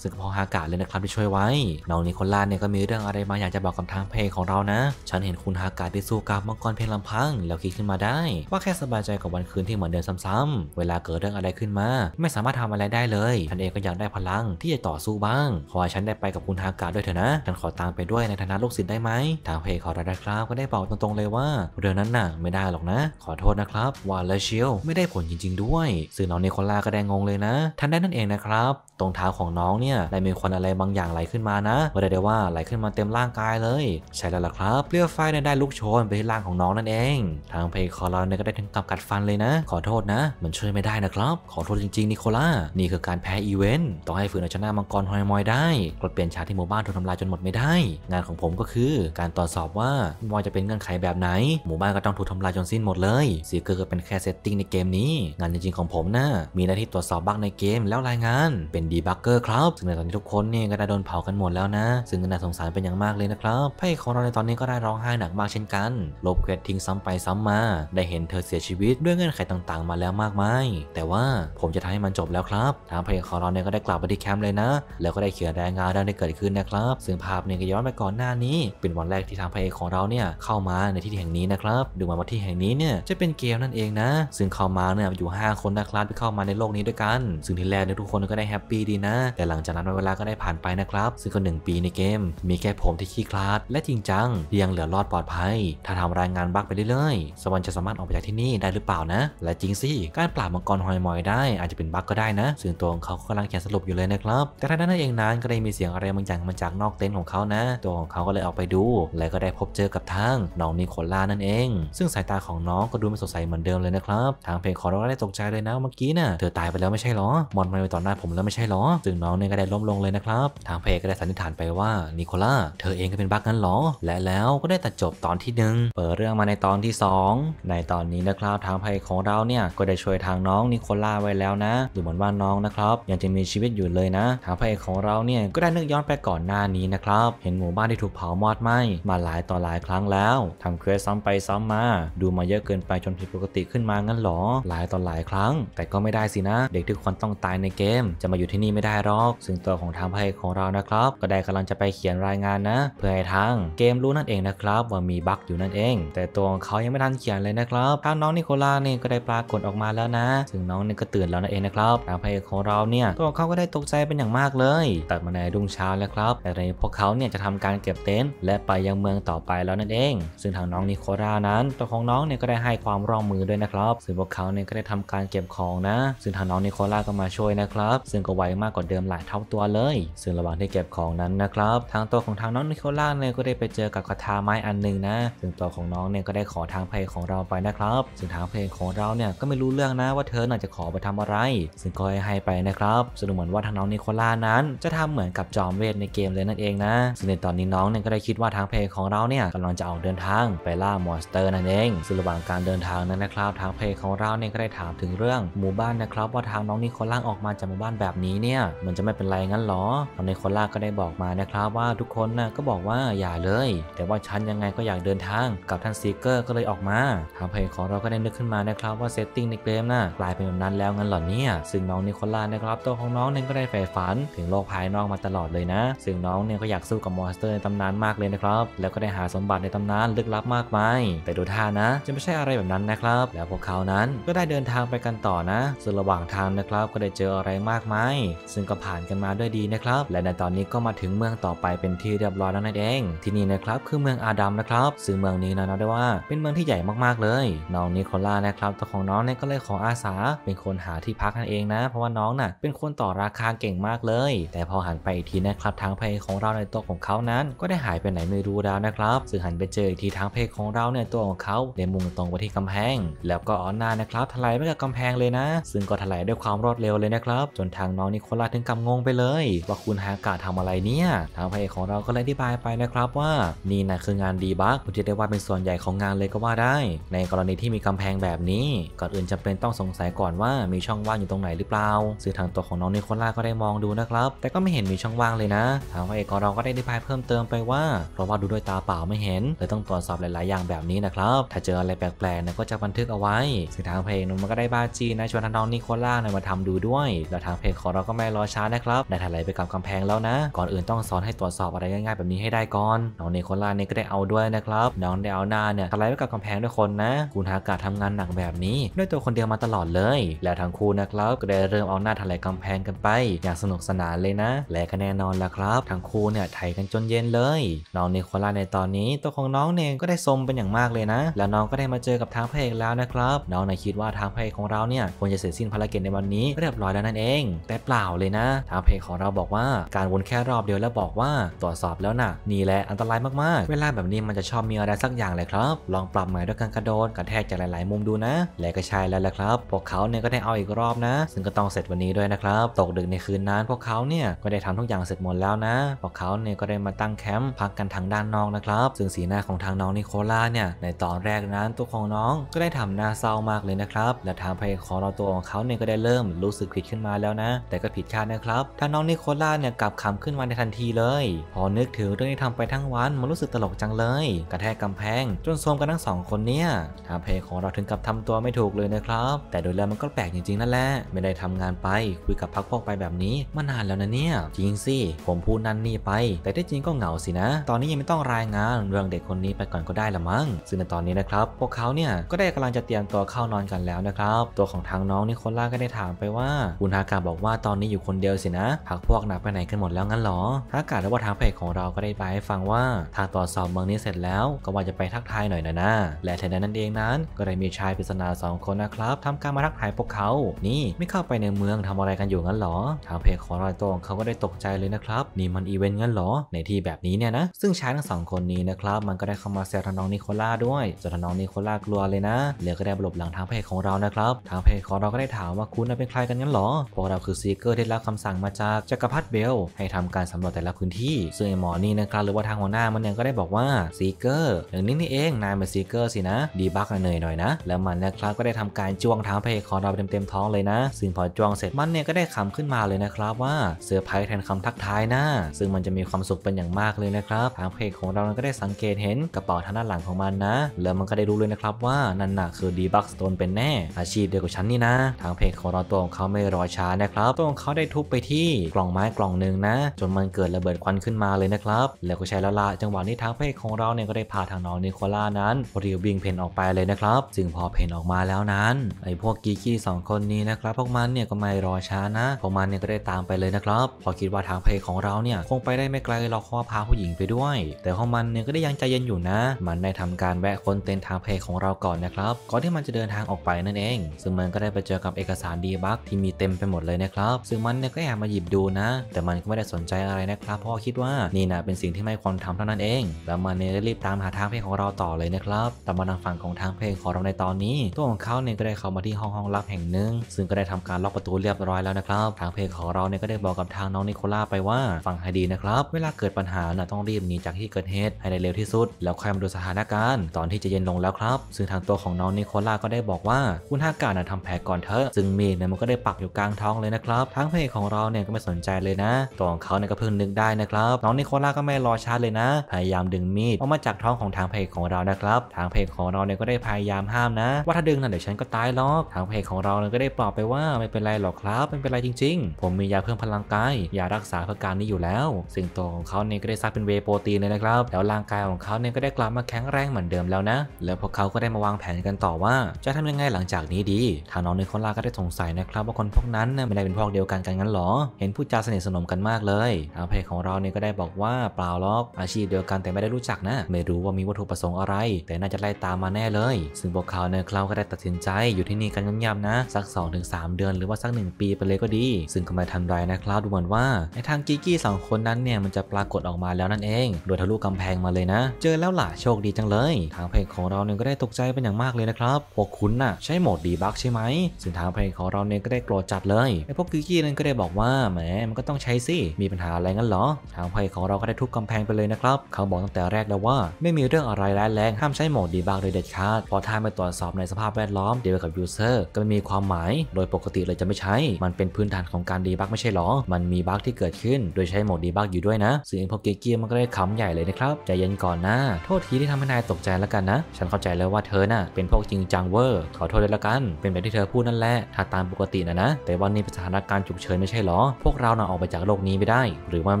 ซึ่งพอฮากาเลยนะครับที่ช่วยไว้ น้องนิโคล่าเนี่ยก็มีเรื่องอะไรมาอยากจะบอกกับทางเพ่ของเรานะ ฉันเห็นคุณฮากาได้สู้กับมังกรเพลงลำพัง แล้วคิดขึ้นมาได้ว่าแค่สบายใจกับวันคืนที่เหมือนเดิมซ้ำๆเวลาเกิดเรื่องอะไรขึ้นมา ไม่สามารถทำอะไรได้เลยฉันเองก็อยากได้พลังที่จะต่อสู้บ้าง ขอให้ฉันได้ไปกับคุณฮากาด้วยเถอะนะฉันขอตามไปด้วยในฐานะลูกศิษย์ได้ไหม ทางเพคอราได้ครับก็ได้บอกตรงๆเลยว่าเรื่องนั้นน่ะ ไม่ได้หรอกนะ ขอโทษนะครับวาเและเชียวไม่ได้ผลจริง ๆ ด้วยสื่อน้องนโคลาก็ได้งงเลยนะ ท่านได้นั่นเองนะครับตรงเท้าของน้องเนี่ยได้มีควันอะไรบางอย่างไหลขึ้นมานะว่าได้ว่าไหลขึ้นมาเต็มร่างกายเลยใช่แล้วล่ะครับเปลือกไฟได้ลุกโชนไปที่ร่างของน้องนั่นเอง ทางเพคอราดก็ได้ถึงกับกัดฟันเลยนะ ขอโทษนะ มันช่วยไม่ได้นะครับขอโทษจริงๆนิโคล่านิมีคือการแพ้อีเวนต์ต่อให้ฝืนเอาชนะมังกรฮอยมอยได้กดเปลี่ยนฉากที่หมู่บ้านถูกทำลายจนหมดไม่ได้ งานของผมก็คือการตรวจสอบว่ามอยจะเป็นเงื่อนไขแบบไหนหมู่บ้านก็ต้องถูกทำลายจนสิ้นหมดเลยสีเกอร์ก็เป็นแค่เซตติ้งในเกมนี้ งานจริงๆของผมนะ่ะมีหน้าที่ตรวจสอบบั๊กในเกมแล้วรายงานเป็นดีบักเกอร์ครับ ซึ่งในตอนนี้ทุกคนเนี่ยก็ได้โดนเผากันหมดแล้วนะซึ่งน่าสงสารเป็นอย่างมากเลยนะครับพร่อของเราในตอนนี้ก็ได้ร้องไห้หนักมากเช่นกันลบเกรดทิ้งซ้ำไปซ้ำมา ได้เห็นเธอเสียชีวิตด้วยเงื่อนไขต่างๆ มาแล้วมากมายแต่ว่าผมจะทำให้มันจบแล้วครับทางพระเของเราเนี่ยก็ได้กลับไปที่แคมป์เลยนะ แล้วก็ได้เขียนรายงานเรื่องที่เกิดขึ้นนะครับ ซึ่งภาพเนี่ยก็ย้อนไปก่อนหน้านี้ เป็นวันแรกที่ทางพระเของเราเนี่ยเข้ามาในที่แห่งนี้นะครับดูมาว่าที่แห่งนี้เนี่ยจะเป็นเกมนั่นเองนะ ซึ่งเข้ามาเนี่ยอยู่ 5 คนนะครับที่เข้ามาในโลกนี้ด้วยกัน ซึ่งที่แรกเนี่ยทุกคนก็ได้แฮปปี้ดีนะ แต่หลังจากนั้นเวลาก็ได้ผ่านไปนะครับ ซึ่งก็1ปีในเกม มีแค่ผมที่ขี้คลาดและจริงจังยังเหลือรอดปลอดภัย ถ้าทำรายงานบั๊กไปเรื่อยๆสวรรค์จะสามารถออกไปจากที่นี่ได้หรือเปล่านะ และจริงสิการปราบมังกรหอยมอยได้อาจจะเป็นบั๊กก็ได้นะส่วตัวของเขาก็กำลังเขียนสรุปอยู่เลยนะครับ แต่ทนใดนั้นเองนั้นก็ได้มีเสียงอะไรบางอย่างมาจากนอกเต็นท์ของเขานะ ตัวของเขาก็เลยออกไปดู และก็ได้พบเจอกับทางน้องนิโคล่านั่นเอง ซึ่งสายตาของน้องก็ดูไม่สดใสเหมือนเดิมเลยนะครับ ทางเพลงขอร้องได้ตกใจเลยนะเมื่อกี้นะ่ะ เธอตายไปแล้วไม่ใช่หรอมอนมาไปต่อหน้าผมแล้วไม่ใช่หรอซึ่งน้องเนี่ยก็ได้ล้มลงเลยนะครับ ทางเพลงก็ได้สันนิษฐานไปว่านิโคล่าเธอเองก็เป็นบั๊กนั้นหรอ และแล้วก็ได้ตัดจบตอนที่หนึ่งเปิดเรื่องมาในตอนที่ 2 ในตอนนี้นะครับทางเพลงของเราเนี่ยก็ได้ช่วยทางน้องนิโคล่าไว้แล้วนะดูเหมือนว่าน้ององนะครับยังจะมีชีวิตอยู่เลยนะทางพระเอกของเราเนี่ยก็ได้นึกย้อนไปก่อนหน้านี้นะครับเห็นหมู่บ้านที่ถูกเผามอดไหมมาหลายต่อหลายครั้งแล้วทำเควสซ้ำไปซ้ำมา ดูมาเยอะเกินไปจนผิดปกติขึ้นมางั้นหรอหลายต่อหลายครั้ง แต่ก็ไม่ได้สินะ เด็กทุกคนต้องตายในเกม จะมาอยู่ที่นี่ไม่ได้หรอก ซึ่งตัวของทางพระเอกของเรานะครับ ก็ได้กำลังจะไปเขียนรายงานนะ เพื่อให้ทางเกมรู้นั่นเองนะครับว่ามีบั๊กอยู่นั่นเอง แต่ตัวของเขายังไม่ทันเขียนเลยนะครับทางน้องนิโคลาเนี่ยก็ได้ปรากฏออกมาแล้วนะซึ่งน้องเนี่ยก็ตื่นแล้วนั่นเองนะครับทางพระเอกของเราเนี่ยตัวเขาก็ได้ตกใจเป็นอย่างมากเลย ตัดมาในรุ่งเช้าแล้วครับ แต่ในพวกเขาเนี่ยจะทำการเก็บเต็นท์และไปยังเมืองต่อไปแล้วนั่นเองซึ่งทางน้องนิโค่านั้น ตัวของน้องเนี่ยก็ได้ให้ความร่วมมือด้วยนะครับซึ่งพวกเขาเนี่ยก็ได้ทำการเก็บของนะซึ่งทางน้องนิโคล่าก็มาช่วยนะครับซึ่งก็ไวมากกว่าเดิมหลายเท่าตัวเลย ซึ่งระหว่างที่เก็บของนั้นนะครับ ทางตัวของทางน้องนิโคล่าเนี่ยก็ได้ไปเจอกับคาถาไม้อันหนึ่งนะซึ่งตัวของน้องเนี่ยก็ได้ขอทางเพลของเราไปนะครับซึ่งทางเพลงของเราเนี่ยก็ไม่รู้เรื่องนะว่าเธอน่าจะขอไปทำอะไร ซึ่งก็ให้ให้ไปนะครับสนุงเหมือนว่าทางน้องนิโคล่านั้น จะทำเหมือนกับจอมเวทในเกมเลยนั่นเองนะซึ่งในตอนนี้น้องเนี่ยก็ได้คิดว่าทางเพลของเราเนี่ยกำลังจะออกเดินทางไปล่ามอนสเตอร์ นั่นเอง ซึ่งระหว่างการเดินทางนั้นนะครับทางเพลของเราเนี่ยก็ได้ถามถึงเรื่องหมู่บ้านนะครับว่าทางน้องนิโคล่าออกมาจากหมู่บ้านแบบนี้เนี่ยมันจะไม่เป็นไรงั้นหรอน้องนิโคล่าก็ได้บอกมานะครับว่าทุกคนนะก็บอกว่าอย่าเลย แต่ว่าฉันยังไงก็อยากเดินทางกับท่านซีเกอร์ก็เลยออกมาทางเพลของเราก็ได้นึกขึ้นมานะครับว่าเซตติ้งในเกมน่ะกลายเป็นแบบนั้นแล้วงั้นหรอเนี่ยซึ่งน้องนินลานะครับตัวของน้องเนี่ยก็ได้ใฝ่ฝันถึงโลกภายนอกมาตลอดเลยนะ ซึ่งน้องเนี่ยก็อยากสู้กับมอนสเตอร์ในตำนานมากเลยนะครับ แล้วก็ได้หาสมบัติในตำนานลึกลับมากมายแต่ดูท่านะ จะไม่ใช่อะไรแบบนั้นนะครับ แล้วพวกเขานั้นก็ได้เดินทางไปกันต่อนะส่วนระหว่างทางนะครับก็ได้เจออะไรมากมายซึ่งก็ผ่านกันมาด้วยดีนะครับ และในตอนนี้ก็มาถึงเมืองต่อไปเป็นที่เรียบร้อยแล้วนั่นเองที่นี่นะครับคือเมืองอาดัมนะครับ ซึ่งเมืองนี้นะนับได้ว่าเป็นเมืองที่ใหญ่มากๆเลยน้องนิโคล่านะครับตัวของน้องเนี่ยก็เลยขออาสา เป็นคนหาที่พักนั่นเองนะเพราะว่าน้องน่ะเป็นคนต่อราคาเก่งมากเลย แต่พอหันไปอีกทีนะครับทางเพลของเราในตัวของเขานั้น ก็ได้หายไปไหนไม่รู้แล้วนะครับซึ่งหันไปเจออีกทีทางเพลของเราเนี่ยตัวของเขาได้มุ่งตรงไปที่กำแพง แล้วก็ออนหน้านะครับถลายไปกับกำแพงเลยนะ ซึ่งก็ถลายด้วยความรวดเร็วเลยนะครับ จนทางน้องนี่คนละถึงกำงงไปเลย ว่าคุณฮากาทำอะไรเนี่ย ทางเพลของเรา ก็เลยอธิบายไปนะครับว่า นี่นะคืองานดีบักคุณจะได้ว่าเป็นส่วนใหญ่ของงานเลยก็ว่าได้ ในกรณีที่มีกำแพงแบบนี้ ก่อนอื่นจำเป็นต้องสงสัยก่อนว่ามีช่องว่างอยู่ตรงไหนหรือเปล่าซึ่งทางตัวของน้องนิโคล่าก็ได้มองดูนะครับแต่ก็ไม่เห็นมีช่องว่างเลยนะทางพระเอกของเราก็ได้อธิบายเพิ่มเติมไปว่าเพราะว่าดูด้วยตาเปล่าไม่เห็นเลยต้องตรวจสอบหลาย ๆ อย่างแบบนี้นะครับถ้าเจออะไรแปลกๆนะก็จะบันทึกเอาไว้ซึ่งทางเพลงนั้นมันก็ได้บ้าจีนะชวนน้องนิโคล่านะมาทำดูด้วยแล้วทางเพลงของเราก็ไม่รอช้านะครับได้ถลายไปกับกำแพงแล้วนะก่อนอื่นต้องสอนให้ตรวจสอบอะไรง่ายๆแบบนี้ให้ได้ก่อนน้องนิโคล่านี่ก็ได้เอาด้วยนะครับน้องได้เอาหน้าเนี่ยถลายไปกับกำแพงด้วยคนนะคุณฮากาทำงานหนักแบบนี้ ด้วยตัวคนเดียวมาตลอดเลยแลวทั้งคู่นะครับก็ได้เริ่มเอาหน้าทะายกำแพงกันไปอย่างสนุกสนานเลยนะและก็แน่นอนละครับทั้งคู่เนี่ยไถกันจนเย็นเลยน้องนิโคล่าในตอนนี้ตัวของน้องเองก็ได้สมเป็นอย่างมากเลยนะ แล้วน้องก็ได้มาเจอกับทางพระเอกแล้วนะครับน้องในคิดว่าทางพระเอกของเราเนี่ยควรจะเสร็จสิ้นภารกิจในวันนี้เรียบร้อยแล้วนั่นเองแต่เปล่าเลยนะทางพระเอกของเราบอกว่าการวนแค่รอบเดียวแล้วบอกว่าตรวจสอบแล้วนะ่ะ นี่แหละอันตรายมากๆ เวลาแบบนี้มันจะชอบมีอะไรสักอย่างเลยครับลองปรับใหม่ด้วยการกระโดดกระแทกจากหลาย ๆ มุมดูนะและก็ใช่แล้วละครับพวกเขาเนี่ยก็ได้เอาอีกรอบนะซึ่งก็ต้องเสร็จวันนี้ด้วยนะครับ ตกดึกในคืนนั้นพวกเขาเนี่ยก็ได้ทำทุกอย่างเสร็จหมดแล้วนะ พวกเขาเนี่ยก็ได้มาตั้งแคมป์พักกันทางด้านนอกนะครับ ซึ่งสีหน้าของทางน้องนิโคล่าเนี่ยในตอนแรกนั้นตัวของน้องก็ได้ทำหน้าเศร้ามากเลยนะครับ และทางพระเอกของเราตัวของเขาเนี่ยก็ได้เริ่มรู้สึกผิดขึ้นมาแล้วนะ แต่ก็ผิดคาดนะครับ ทางน้องนิโคล่าเนี่ยกลับขำขึ้นมาในทันทีเลย พอนึกถึงเรื่องที่ทำไปทั้งวันมันรู้สึกตลกจังเลย กระแทกกำแพงจนโทมกันทั้งสองคนเนี่ยทางพระเอกของเราถึงกับทำตัวไม่ถูกเลยนะครับ แต่โดยแล้วมันก็แปลกจริงๆนั่นแหละไม่ได้ทำงานานไปคุยกับพักพวกไปแบบนี้มานานแล้วนะเนี่ย จริงสิ ผมพูดนั่นนี่ไป แต่ได้จริงก็เหงาสินะ ตอนนี้ยังไม่ต้องรายงานเรื่องเด็กคนนี้ไปก่อนก็ได้ละมั้งซึ่งในตอนนี้นะครับพวกเขาเนี่ยก็ได้กำลังจะเตรียมตัวเข้านอนกันแล้วนะครับตัวของทางน้องนี่คนล่าก็ได้ถามไปว่า คุณฮากาบอกว่าตอนนี้อยู่คนเดียวสินะพักพวกหนักไปไหนกันหมดแล้วงั้นหรอฮากาและว่าทางเพจของเราก็ได้ไปให้ฟังว่าทางตรวจสอบเมืองนี้เสร็จแล้ว ก็ว่าจะไปทักทายหน่อยนะนะและทันนั้นเองนั้น ก็ได้มีชายปริศนา2คนนะครับทำการมาทักทายพวกเขานี่ไม่เข้าไปในเมืองทำอะไรกันอยู่งั้นหรอทางเพจของรอยตรงเขาก็ได้ตกใจเลยนะครับนี่มันอีเวนต์งั้นหรอในที่แบบนี้เนี่ยนะซึ่งชายทั้งสองคนนี้นะครับมันก็ได้เข้ามาแซวทางน้องนิโคล่าด้วยจนทางน้องนิโคล่ากลัวเลยนะเหลือก็ได้หลบหลังทางเพจของเรานะครับทางเพจของเราก็ได้ถามว่าคุณเป็นใครกันงั้นหรอพวกเราคือซีเกอร์ที่รับคำสั่งมาจากจักรพรรดิเบลให้ทำการสำรวจแต่ละพื้นที่ซึ่งไอหมอนี่นะครับหรือว่าทางหัวหน้ามันเนี่ยก็ได้บอกว่าซีเกอร์ อย่างนี้นี่เองนายเป็นซีเกอร์สินะดีบักเหนื่อยหน่อยนะแล้วมันนะครับก็ได้ทำการจ้วงทางเพจของเราเต็มๆท้องเลยนะซึ่งพอจ้องเสร็จมันเนี่ยก็ได้คำขึ้นมาเลยนะครับว่าเซอร์ไพรส์แทนคำทักทายนะซึ่งมันจะมีความสุขเป็นอย่างมากเลยนะครับ ทางเพจของเราก็ได้สังเกตเห็นกระเป๋าทางด้านหลังของมันนะ แล้วมันก็ได้รู้เลยนะครับว่า นั่นน่ะคือดีบักสโตนเป็นแน่อาชีพเดียวกับฉันนี่นะ ทางเพจของเราตัวของเขาไม่รอช้านะครับตัวของเขาได้ทุบไปที่กล่องไม้กล่องหนึ่งนะ จนมันเกิดระเบิดควันขึ้นมาเลยนะครับแล้วก็ใช้ละลา จังหวะนี้ทางเพจของเราเนี่ยก็ได้พาทางน้องนิโคล่านั้นรีบวิ่งเพนออกไปเลยนะครับซึ่งพอเพนออกมาแล้วนั้นไอ้พวกกีกี้สองคนนี้นะครับพวกมันเนี่ยี่ยก็ไม่รอช้านะพวกมันเนี่ยก็ได้ตามไปเลยนะครับ พอคิดว่าทางพเพของเราเนี่ยคงไปได้ไม่ไกลเราขอพาผู้หญิงไปด้วย แต่ของมันเนี่ยก็ได้ยังใจเย็นอยู่นะ มันได้ทำการแวะคนเต็นทางพเพของเราก่อนนะครับก่อนที่มันจะเดินทางออกไปนั่นเอง ซึ่งมันก็ได้ไปเจอกับเอกสารดีบักที่มีเต็มไปหมดเลยนะครับ ซึ่งมันเนี่ยก็แอบมาหยิบดูนะ แต่มันก็ไม่ได้สนใจอะไรนะครับเพราะคิดว่านี่นะเป็นสิ่งที่ไม่ควรทำเท่านั้นเองแล้วมันเนี่ยรีบตามหาทางเพของเราต่อเลยนะครับ แต่มาทางฝั่งของทางเพของเราในตอนนี้ ตัวของเขาเนี่ยก็ได้เข้ามาที่ห้องห้องลับแห่งหนึ่งซึ่งก็ได้ทำการล็อกประตูเรียบร้อยแล้วนะครับทางเพจของเราเนี่ยก็ได้บอกกับทางน้องนิโคล่าไปว่าฟังให้ดีนะครับ เวลาเกิดปัญหาน่ะต้องรีบหนีจากที่เกิดเหตุให้ได้เร็วที่สุด แล้วค่อยมาดูสถานการณ์ตอนที่จะเย็นลงแล้วครับซึ่งทางตัวของน้องนิโคล่าก็ได้บอกว่าคุณฮากาน่ะทำแผลก่อนเถอะซึ่งมีดเนี่ยมันก็ได้ปักอยู่กลางท้องเลยนะครับทางเพจของเราเนี่ยก็ไม่สนใจเลยนะตัวของเขาเนี่ยก็เพิ่งนึกได้นะครับน้องนิโคล่าก็ไม่รอช้าเลยนะพยายามดึงมีดออกมาจากท้องของทางเพจของเรานะครับ ทางเพจของเราเนี่ยก็ได้พยายามห้ามนะว่าถ้าดึงนะเดี๋ยวฉันก็ตายหรอกทางเพจของเราเนี่ยก็ได้ปลอบไปว่าไม่เป็นไรหรอกครับไม่เป็นไรจริงๆ ผมมียาเพิ่มพลังกาย ยารักษาอาการนี้อยู่แล้ว สิ่งตัวของเขาเนี่ยก็ได้ซักเป็นเวโปรตีนเลยนะครับ แล้วร่างกายของเขาเนี่ยก็ได้กลับมาแข็งแรงเหมือนเดิมแล้วนะ แล้วพวกเขาก็ได้มาวางแผนกันต่อว่าจะทำยังไงหลังจากนี้ดี ทางน้องนึโคลาก็ได้สงสัยนะครับว่าคนพวกนั้นไม่ได้เป็นพวกเดียวกันกันงั้นหรอ เห็นผู้จาสนิทสนมกันมากเลยทางเพจของเราเนี่ยก็ได้บอกว่าเปล่าลรอกอาชีพเดียวกันแต่ไม่ได้รู้จักนะ ไม่รู้ว่ามีวัตถุประสงค์อะไร แต่น่าจะไล่ตามมาแน่เลยซึ่งพวกเขาเนี่ยเขาก็ได้ตัดสินใจอยู่ที่นี่กันเงียบๆนะสัก 2-3 เดือนหรือวว่าสักหนึ่งปี ไป เลย ก็ดี ซึ่งก็ไม่ทันไรนะครับดูเหมือนว่าในทางกิกี้สองคนนั้นเนี่ย มันจะปรากฏออกมาแล้วนั่นเองโดยทะลุกำแพงมาเลยนะ เจอแล้วล่ะโชคดีจังเลย ทางเพจของเรา เนี่ยก็ได้ตกใจเป็นอย่างมากเลย นะครับ พวกคุณน่ะ ใช้โหมดดีบักใช่ไหมซึ่งทางเพจของเรา เนี่ย ก็ได้โกรธจัดเลยไอ้พวกกิกี้นั้นก็ได้บอกว่าแหมมันก็ต้องใช้สิมีปัญหาอะไรงั้นเหรอทางเพจของเราก็ได้ทุบกำแพงไปเลยนะครับเขาบอกตั้งแต่แรกแล้วว่า ไม่มีเรื่องอะไรร้ายแรงห้ามใช้โหมดดีบักโดยเด็ดขาดพอท่านไปตรวจสอบในสภาพแวดล้อมเดียวกับยูเซอร์ก็ไม่มีความหมายโดยปกติเลยจะะไม่ใช่ มันเป็นพื้นฐานของการดีบักไม่ใช่หรอ มันมีบักที่เกิดขึ้น โดยใช้โหมดดีบักอยู่ด้วยนะ ซึ่งพอเกียร์มันก็ได้ขำใหญ่เลยนะครับ ใจเย็นก่อนนะ โทษทีที่ทำให้นายตกใจแล้วกันนะ ฉันเข้าใจแล้วว่าเธอน่ะเป็นพวกจริงจังเวอร์ ขอโทษเลยละกัน เป็นแบบที่เธอพูดนั่นแหละ ถ้าตามปกตินะนะ แต่วันนี้เป็นสถานการณ์ฉุกเฉินไม่ใช่หรอ พวกเราน่ะออกไปจากโลกนี้ไม่ได้ หรือว่าไ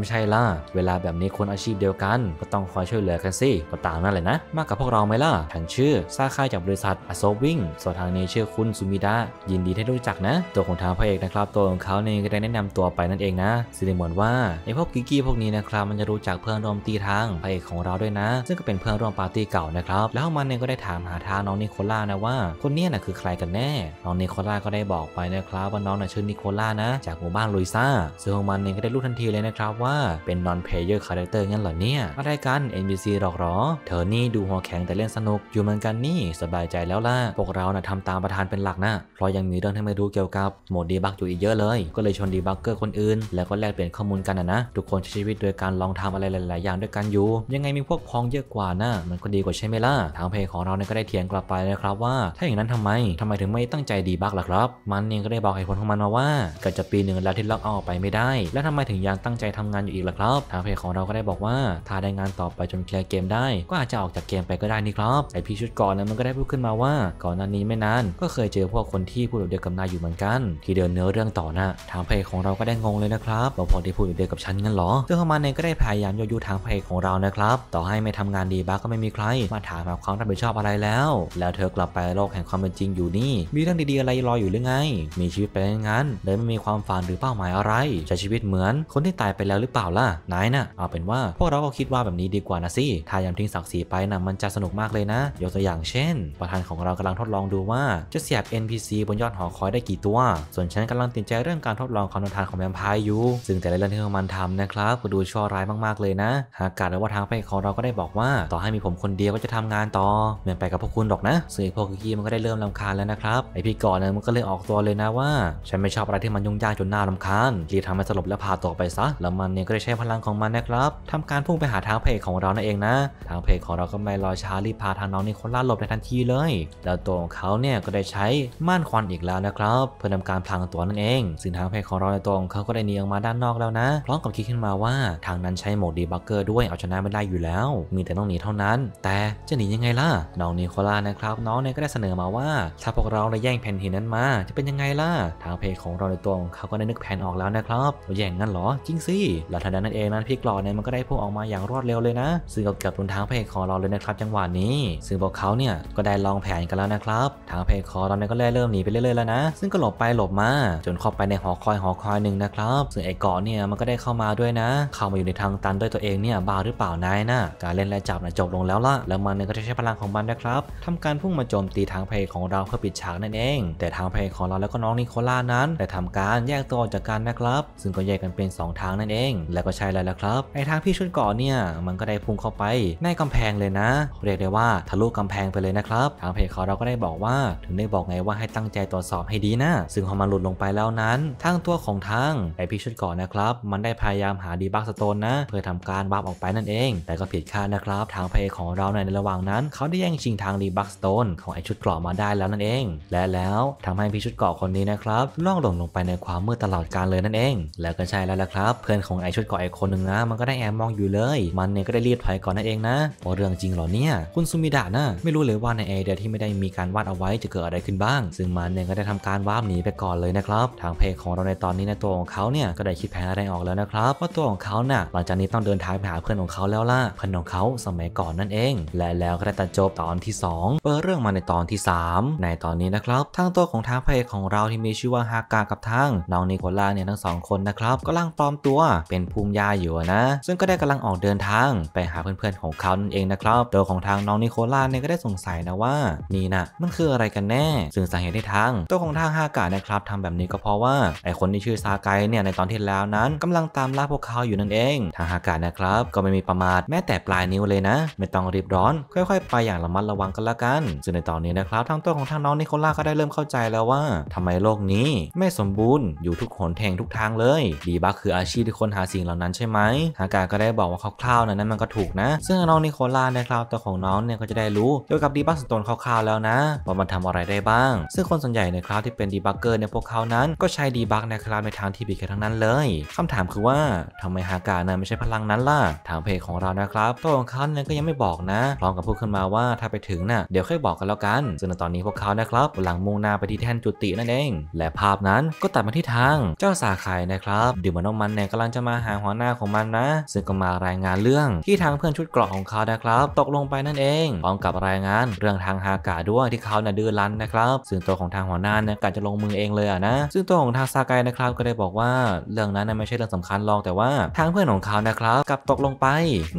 ม่ใช่ล่ะ เวลาแบบนี้คนอาชีพเดียวกันก็ต้องคอยช่วยเหลือกันสิก็ต่างนั่นแหละนะ มากกับพวกเราไหมล่ะ ฉันชื่อซาคายจากบริษัทอโซวิ่งส่วนทางนี้ชื่อคุณซูมิดะยินดีที่รู้จักนะตัวขของทางพระเอกนะครับตัวของเขาเนี่ยก็ได้แนะนำตัวไปนั่นเองนะซึ่งเหมือนว่าไอพวกกิกกี้พวกนี้นะครับมันจะรู้จักเพื่อนร่วมตีทางพระเอกของเราด้วยนะ ซึ่งก็เป็นเพื่อนร่วมปาร์ตี้เก่านะครับแล้วมันเนี่ยก็ได้ถามหาทางน้องนิโคล่านะว่า คนนี้น่ะคือใครกันแน่น้องนิโคล่าก็ได้บอกไปนะครับว่าน้องน่ะชื่อนิโคล่านะจากหมู่บ้านลุยซ่าซึ่งของมันเนี่ยก็ได้รู้ทันทีเลยนะครับว่าเป็นนอนเพย์เยอร์คาแรคเตอร์งั้นเหรอเนี่ยอะไรกัน NBC หรอกหรอเธอนี่ดูหัวแข็งแต่เล่นสนุกอยู่เหมือนกันนี่สบายใจแล้วล่ะพวกเราน่ะทำตามประธานเป็นหลักนะเพราะยังมีเรื่องให้ม่รูเกี่ยวกับโหมดดีบักอยู่อีกเยอะเลย ก็เลยชนดีบักเกอร์คนอื่น แล้วก็แลกเปลี่ยนข้อมูลกันนะนะทุกคนใช้ชีวิตโดยการลองทำอะไรหลาย ๆอย่างด้วยกันอยู่ ยังไงมีพวกพ้องเยอะกว่านะ มันก็ดีกว่าใช่ไหมล่ะทางเพจของเราเนี่ยก็ได้เถียงกลับไปนะครับว่า ถ้าอย่างนั้นทำไม ทำไมถึงไม่ตั้งใจดีบักล่ะครับ มันเองก็ได้บอกให้คนของมันมาว่า เกิดจะปีหนึ่งแล้วที่ล็อกเอาออกไปไม่ได้ แล้วทำไมถึงยังตั้งใจทำงานอยู่อีกล่ะครับทางเพจของเราก็ได้บอกว่าถ้าได้งานต่อไปจนเคลียร์เกมได้ก็อาจจะออกจากเกมไปก็ได้นี่ครับไอพี่ชุดก่อนนะมันก็ได้พูดขึ้นมาว่า ก่อนหน้านี้ไม่นานก็เคยเจอพวกคนที่พูดเดียวกับนายอยู่เหมือนกันที่เดินเนื้อเรื่องต่อนะทางพเพจของเราก็ได้งงเลยนะครับ บางพอที่พูดอยู่เดียวกับฉันงั้นหรอซึ่งเขามาเองก็ได้พยายามยั่วยุทางพเพจของเรานะครับ ต่อให้ไม่ทำงานดีบ้าก็ไม่มีใคร มาถามหาความรับผิดชอบอะไรแล้ว แล้วเธอกลับไปโลกแห่งความเป็นจริงอยู่นี่ มีเรื่องดีๆอะไรรออยู่หรือไง มีชีวิตไปงั้นเลยไม่มีความฝันหรือเป้าหมายอะไรใช้ชีวิตเหมือนคนที่ตายไปแล้วหรือเปล่าล่ะ นายนะ่ะเอาเป็นว่าพวกเราก็คิดว่าแบบนี้ดีกว่านะสิถ้ายางทิ้งศักดิ์ศรีไปนะะมันจะสนุกมากเลยนะยกตัวอย่างเช่น ประธานของเรากำลังทดลองดูว่าจะเสียบ NPC บนยอดหอคอยได้กี่ตัวส่วนฉันกำลังติดใจเรื่องการทดลองความทนทานของแวมไพร์อยู่ซึ่งแต่ละเรื่องที่มันทำนะครับก็ดูชั่วร้ายมากๆเลยนะหากการหรือว่าทางไปของเราก็ได้บอกว่า ต่อให้มีผมคนเดียวก็จะทำงานต่อ เหมือนไปกับพวกคุณหรอกนะซึ่งไอ้พวกกี้มันก็ได้เริ่มลาคาญแล้วนะครับ ไอพี่ก่อนเนี่ยมันก็เลยออกตัวเลยนะว่าฉันไม่ชอบอะไรที่มันยุ่งยากจนน่าลาคาญรีบทำให้สลบแล้วพาตัวไปซะ แล้วมันเนี่ยก็ได้ใช้พลังของมันนะครับทำการพุ่งไปหาทางเพจของเรานั่นเองนะ ทางเพจของเราก็ไม่รอช้ารีบพาทางน้องนี่คนล่าหลบในทันทีเลยแล้วตัวของเขาเนี่ยก็ได้ใช้ม่านควันอีกแล้วนะครับเพื่อนการพลางตัวนั่นเองซึ่งทางเพ์ของเราในตัวงเขาก็ได้หนีออกมาด้านนอกแล้วนะพร้อมกับคิดขึ้นมาว่าทางนั้นใช้โหมดดีบักเกอร์ด้วยเอาชนะไม่ได้อยู่แล้ว มีแต่ต้องหนีเท่านั้น แต่จะหนียังไงล่ะน้องนิโคล่านะครับน้องเนี่ยก็ได้เสนอมาว่า ถ้าพวกเราได้แย่งแผ่นหินนั้นมา จะเป็นยังไงล่ะทางเพ์ของเราในตัวงเขาก็ได้นึกแผนออกแล้วนะครับแย่งงั้นเหรอจริงสิหลังจากนั้นเองนั้นพี่กรอเนี่ยมันก็ได้พุ่งออกมาอย่างรวดเร็วเลยนะซึ่งก็เกือบนทางเพ์ของเราเลยนะครับจังหวะนี้ซึ่งพวกเขาเนี่ยก็ได้ลองแผนกันแล้วนะครับทางเพของเราเนี่ยก็ได้เริ่มหนีไปเรื่อยๆแล้วนะ ซึ่งก็หลบไหลบมาจนเข้าไปในหอคอยหอคอยหนึ่งนะครับ ซึ่งไอ้เกาะเนี่ยมันก็ได้เข้ามาด้วยนะ เข้ามาอยู่ในทางตันด้วยตัวเองเนี่ยบ้าหรือเปล่านายนะการเล่นและจับนะจบลงแล้วละแล้วมันก็จะใช้พลังของมันนะครับทำการพุ่งมาโจมตีทางเพลของเราเพื่อปิดฉากนั่นเอง แต่ทางเพลของเราแล้วก็น้องนิโคล่านั้นได้ทำการแยกตัวออกจากกันนะครับซึ่งก็แยกกันเป็น2ทางนั่นเองแล้วก็ใช่แล้วละครับไอ้ทางพี่ชุดเกาะเนี่ยมันก็ได้พุ่งเข้าไปในกำแพงเลยนะเรียกได้ว่าทะลุกำแพงไปเลยนะครับทางเพลของเราก็ได้บอกว่าถึงได้บอกไงว่าให้ตั้งใจตรวจสอบให้ดีนะซึ่งงของมันหลุดลงไปแล้วนั้น ทั้งตัวของทั้งไอพีชุดก่อนนะครับ มันได้พยายามหาดีบักสโตนนะเพื่อทำการวาร์ปออกไปนั่นเอง แต่ก็ผิดคาดนะครับ ทางพระเอกของเราในระหว่างนั้น เขาได้แย่งชิงทางดีบักสโตนของไอชุดกรอมาได้แล้วนั่นเอง และแล้วทำให้พีชุดเก่าะคนนี้นะครับล่องหล่นลงไปในความมืดตลอดการเลยนั่นเอง แล้วก็ใช่แล้วละครับเพื่อนของไอชุดเก่าะไอคนหนึ่งนะ มันก็ได้แอบมองอยู่เลย มันเนี่ยก็ได้รีบถอยก่อนนั่นเองนะว่าเรื่องจริงหรอเนี่ยคุณซูมิดะนะไม่รู้เลยว่าในเอเดียที่ไม่ได้มีการวาดเอาไว้จะเกิดอะไรขึ้นบ้าง ซึ่งมันเนี่ยก็ได้ทำการวาร์ปหนีไปก่อนเลยนะครับ ทางเพจของเราในตอนนี้ในตัวของเขาเนี่ยก็ได้คิดแผนอะไรออกแล้วนะครับ ว่าตัวของเขาเนี่ยหลังจากนี้ต้องเดินทางไปหาเพื่อนของเขาแล้วล่ะเพื่อนของเขาสมัยก่อนนั่นเอง และแล้วก็ได้ตัดจบตอนที่ 2 เปิดเรื่องมาในตอนที่ 3 ในตอนนี้นะครับทางตัวของทางเพจของเราที่มีชื่อว่าฮากากับทางน้องนิโคล่าเนี่ยทั้งสองคนนะครับก็ลังปลอมตัวเป็นภูมิยาอยู่นะ ซึ่งก็ได้กำลังออกเดินทางไปหาเพื่อน ๆของเขานั่นเองนะครับตัวของทางน้องนิโคล่าเนี่ยก็ได้สงสัยนะว่านี่นะมันคืออะไรกันแน่ ซึ่งสาเหตุที่ทางตัวของทางฮากาเนี่ยครับทำแบบนี้ก็เพราะว่า ไอคนที่ชื่อ ซาไกเนี่ยในตอนที่แล้วนั้นกำลังตามล่าพวกเขาอยู่นั่นเอง ทางฮากานะครับ ก็ไม่มีประมาทแม้แต่ปลายนิ้วเลยนะ ไม่ต้องรีบร้อน ค่อยๆ ไปอย่างระมัดระวังกันละกัน ซึ่งในตอนนี้นะครับทางตัวของทางน้องนิโคล่าก็ได้เริ่มเข้าใจแล้วว่า ทำไมโลกนี้ไม่สมบูรณ์อยู่ทุกหนแทงทุกทางเลย ดีบักคืออาชีพที่คนหาสิ่งเหล่านั้นใช่ไหมฮากาก็ได้บอกว่าคร่าวๆนั้นมันก็ถูกนะ ซึ่งน้องนิโคล่านะครับตัวของน้องเนี่ยก็จะได้รู้เกี่ยวกับดีบักสโตนคร่าวๆแล้วนะว่ามันทำอะไรได้บ้าง ซึ่งคนส่วนใหญ่นะครับที่เป็นดีบักเอเนี่ยพวกเขานั้นก็ใช้ดีบักนะครับในทางที่ผิดกันทั้งนั้นเลย คำถามคือว่าทำไมฮากานะไม่ใช่พลังนั้นล่ะทางเพจของเรานะครับตัวของเขาเนี่ยก็ยังไม่บอกนะ พร้อมกับพูดขึ้นมาว่าถ้าไปถึงนะ่ะเดี๋ยวค่อยบอกกันแล้วกันซึ่งในตอนนี้พวกเขานะครับหลังมุ่งหน้าไปที่แท่นจุตินั่นเอง และภาพนั้นก็ตัดมาที่ทาง เจ้าสาไข่นะครับดิมันมันเนี่ยกำลังจะมาหาหัวหน้าของมันนะซึ่งก็มารายงานเรื่องที่ทางเพื่อนชุดเกราะของเขานะครับตกลงไปนั่นเองพร้อมกับรายงาน เรื่องทางฮากาด้วยที่เขาเนี่ยดื้อรั้นนะครับซึ่งตัวของทางหัวหน้าเนี่ยกะจะลงมือเองเลยอะนะ ซึ่งตัวของทางซากายนะครับก็ได้บอกว่าเรื่องนั้นไม่ใช่เรื่องสำคัญหรอกแต่ว่าทางเพื่อนของเขานะครับกับตกลงไป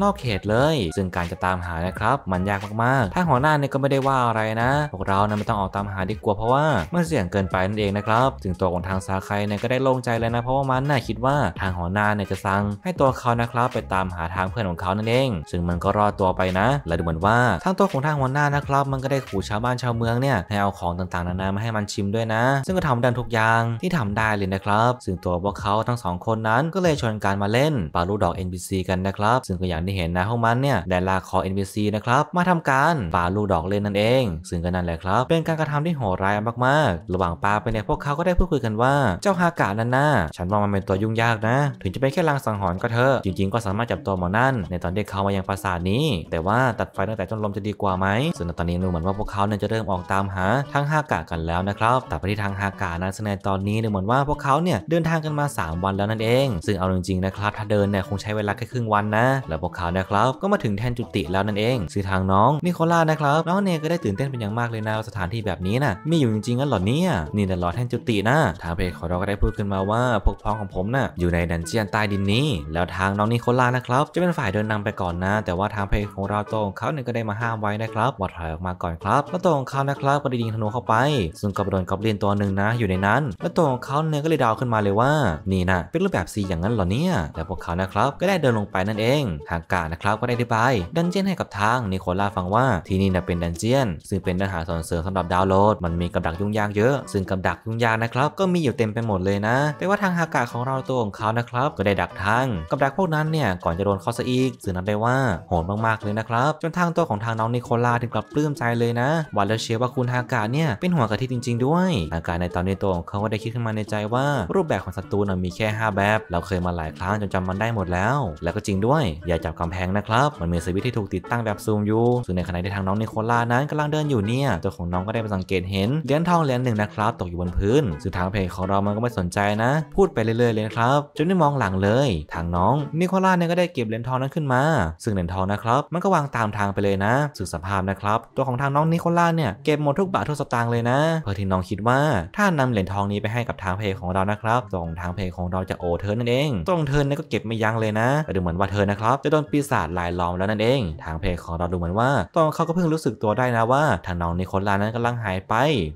นอกเขตเลยซึ่งการจะตามหานะครับมันยากมากๆทางหัวหน้าเนี่ยก็ไม่ได้ว่าอะไรนะ พวกเรานะไม่ต้องออกตามหาดีกว่าเพราะว่ามันเสี่ยงเกินไปนั่นเองนะครับถึงตัวของทางซากายเนี่ยก็ได้โล่งใจเลยนะเพราะว่ามันน่าคิดว่าทางหัวหน้าเนี่ยจะสั่งให้ตัวเขานะครับไปตามหาทางเพื่อนของเขานั่นเอง ซึ่งมันก็รอดตัวไปนะ และดูเหมือนว่าทางตัวของทางหัวหน้านะครับมันก็ได้ขู่ชาวบ้านชาวเมืองเนี่ยให้เอาของต่างๆนานามาให้มันชิมด้วยนะ ซึ่งก็ทำได้ทุกอย่างที่ทำได้เลยนะครับซึ่งตัวพวกเขาทั้งสองคนนั้นก็เลยชวนการมาเล่น ปาลูดอก NPC กันนะครับ ซึ่งก็อย่างที่เห็นนะพวกมันเนี่ยได้ลากคอ NPC นะครับ มาทำการปาลูดอกเล่นนั่นเอง ซึ่งก็นั่นแหละครับ เป็นการกระทำที่โหดร้ายมากๆ ระหว่างปาไปเนี่ยพวกเขาก็ได้พูดคุยกันว่าเจ้าฮากานั้นนะฉันว่ามันเป็นตัวยุ่งยากนะ ถึงจะเป็นแค่ลางสังหรณ์ก็เถอะจริงๆก็สามารถจับตัวหมอนั่นในตอนที่เขามายังปราสาทนี้ แต่ว่าตัดไฟตั้งแต่ต้นลมจะดีกว่าไหมซึ่งตอนนี้ดูเหมือนว่าพวกเขาเนี่ยจะเริ่มออกตามหาทั้งฮากากันแล้วนะครับแต่ไปที่ทางฮาากาศนะในตอนนี้เ่ยเหมือนว่าพวกเขาเนี่ย เดินทางกันมา 3 วันแล้วนั่นเอง ซึ่งเอาจริงๆนะครับ ถ้าเดินเนี่ยคงใช้เวลาแค่ครึ่งวันนะ แล้วพวกเขานะครับก็มาถึงแทนจุติแล้วนั่นเองซึ่งทางน้องนิโคล่านะครับน้องเนก็ได้ตื่นเต้นเป็นอย่างมากเลยนะสถานที่แบบนี้นะ่ะมีอยู่จริงๆกันหรอเนี่ยนี่แต่รหลอแทนจุตินะ ทางเพจของเราก็ได้พูดขึ้นมาว่า พวกพ้องของผมนะ่ะอยู่ในดันเจียนใต้ดินนี้ แล้วทางน้องนิโคล่านะครับ จะเป็นฝ่ายเดินนำไปก่อนนะแต่ว่าทางเพจของเราตรงเขาเนี่ยก็ได้มาห้ามไว้นะครับว่าถอยออกมาก่อนครับแล้วตรองเขานะครับก็ได้ยิงธนูเข้าไปซึ่งกับโดนกอบลยนตัวหนึ่งนะะอยู่ในนั้น แล้วตัวของเขาเนี่ยก็เลยดาวขึ้นมาเลยว่านี่นะเป็นรูปแบบซีอย่างนั้นเหรอเนี่ยแล่พวกเขานะครับก็ได้เดินลงไปนั่นเอง ทางกานะครับก็ได้อธิบายดันเจียนให้กับทางนิโคล่าฟังว่าที่นี่นะเป็นดันเจียน ซึ่งเป็นดันหาสวนเสริมสำหรับดาวโหลดมันมีกับดักยุ่งยากเยอะซึ่งกับดักยุ่งยากนะครับก็มีอยู่เต็มไปหมดเลยนะแต่ว่าทางฮากาของเราตัวของเขานะครับก็ได้ดักทางกับดักพวกนั้นเนี่ยก่อนจะโดนเข้าซะอีกซึ่งนับได้ว่าโหดมากๆเลยนะครับจนทางตัวของทางน้องนิโคล่าถึงกับปลื้มใจเลยนะว่นแล้วเชียร์ว่าคุณฮากาเนี่ยเป็นหัวกะทิจริง ๆด้วยฮากาในตามในตัวของเขาก็ได้คิดขึ้นมาในใจว่า รูปแบบของศัตรูน่ะมีแค่ 5 แบบ เราเคยมาหลายครั้งจนจำมันได้หมดแล้ว แล้วก็จริงด้วย อย่าจับกำแพงนะครับ มันมีสวิตที่ถูกติดตั้งแบบซูมอยู่ ซึ่งในขณะที่ทางน้องนิโคล่านั้นกำลังเดินอยู่เนี่ย ตัวของน้องก็ได้ไปสังเกตเห็นเหรียญทองเหรียญหนึ่งนะครับตกอยู่บนพื้นซึ่งทางเพลงของเรามันก็ไม่สนใจนะ พูดไปเรื่อยๆเลยครับจนได้มองหลังเลย ทางน้องนิโคล่าเนี่ยก็ได้เก็บเหรียญทองนั้นขึ้นมาซึ่งเหรียญทองนะครับมันก็วางตามทางไปเลยนะ สื่อสภาพนะครับตัวของทางน้องนิโคล่าเนี่ยเก็บหมดทุกบาททุกสตางค์เลยนะเพื่อที่น้องคิดว่าถ้าานำเหรียญทองนี้ไปให้กับทางเพจของเรานะครับ ส่งทางเพจของเราจะโอเทิร์นนั่นเองตรงเทิร์นนี่ก็เก็บไม่ยั้งเลยนะ แต่ดูเหมือนว่าเทินนะครับจะโดนปีศาจลายล้อมแล้วนั่นเอง ทางเพจของเราดูเหมือนว่าตองเขาก็เพิ่งรู้สึกตัวได้นะว่าทางน้องนิโคลานั้นกำลังหายไป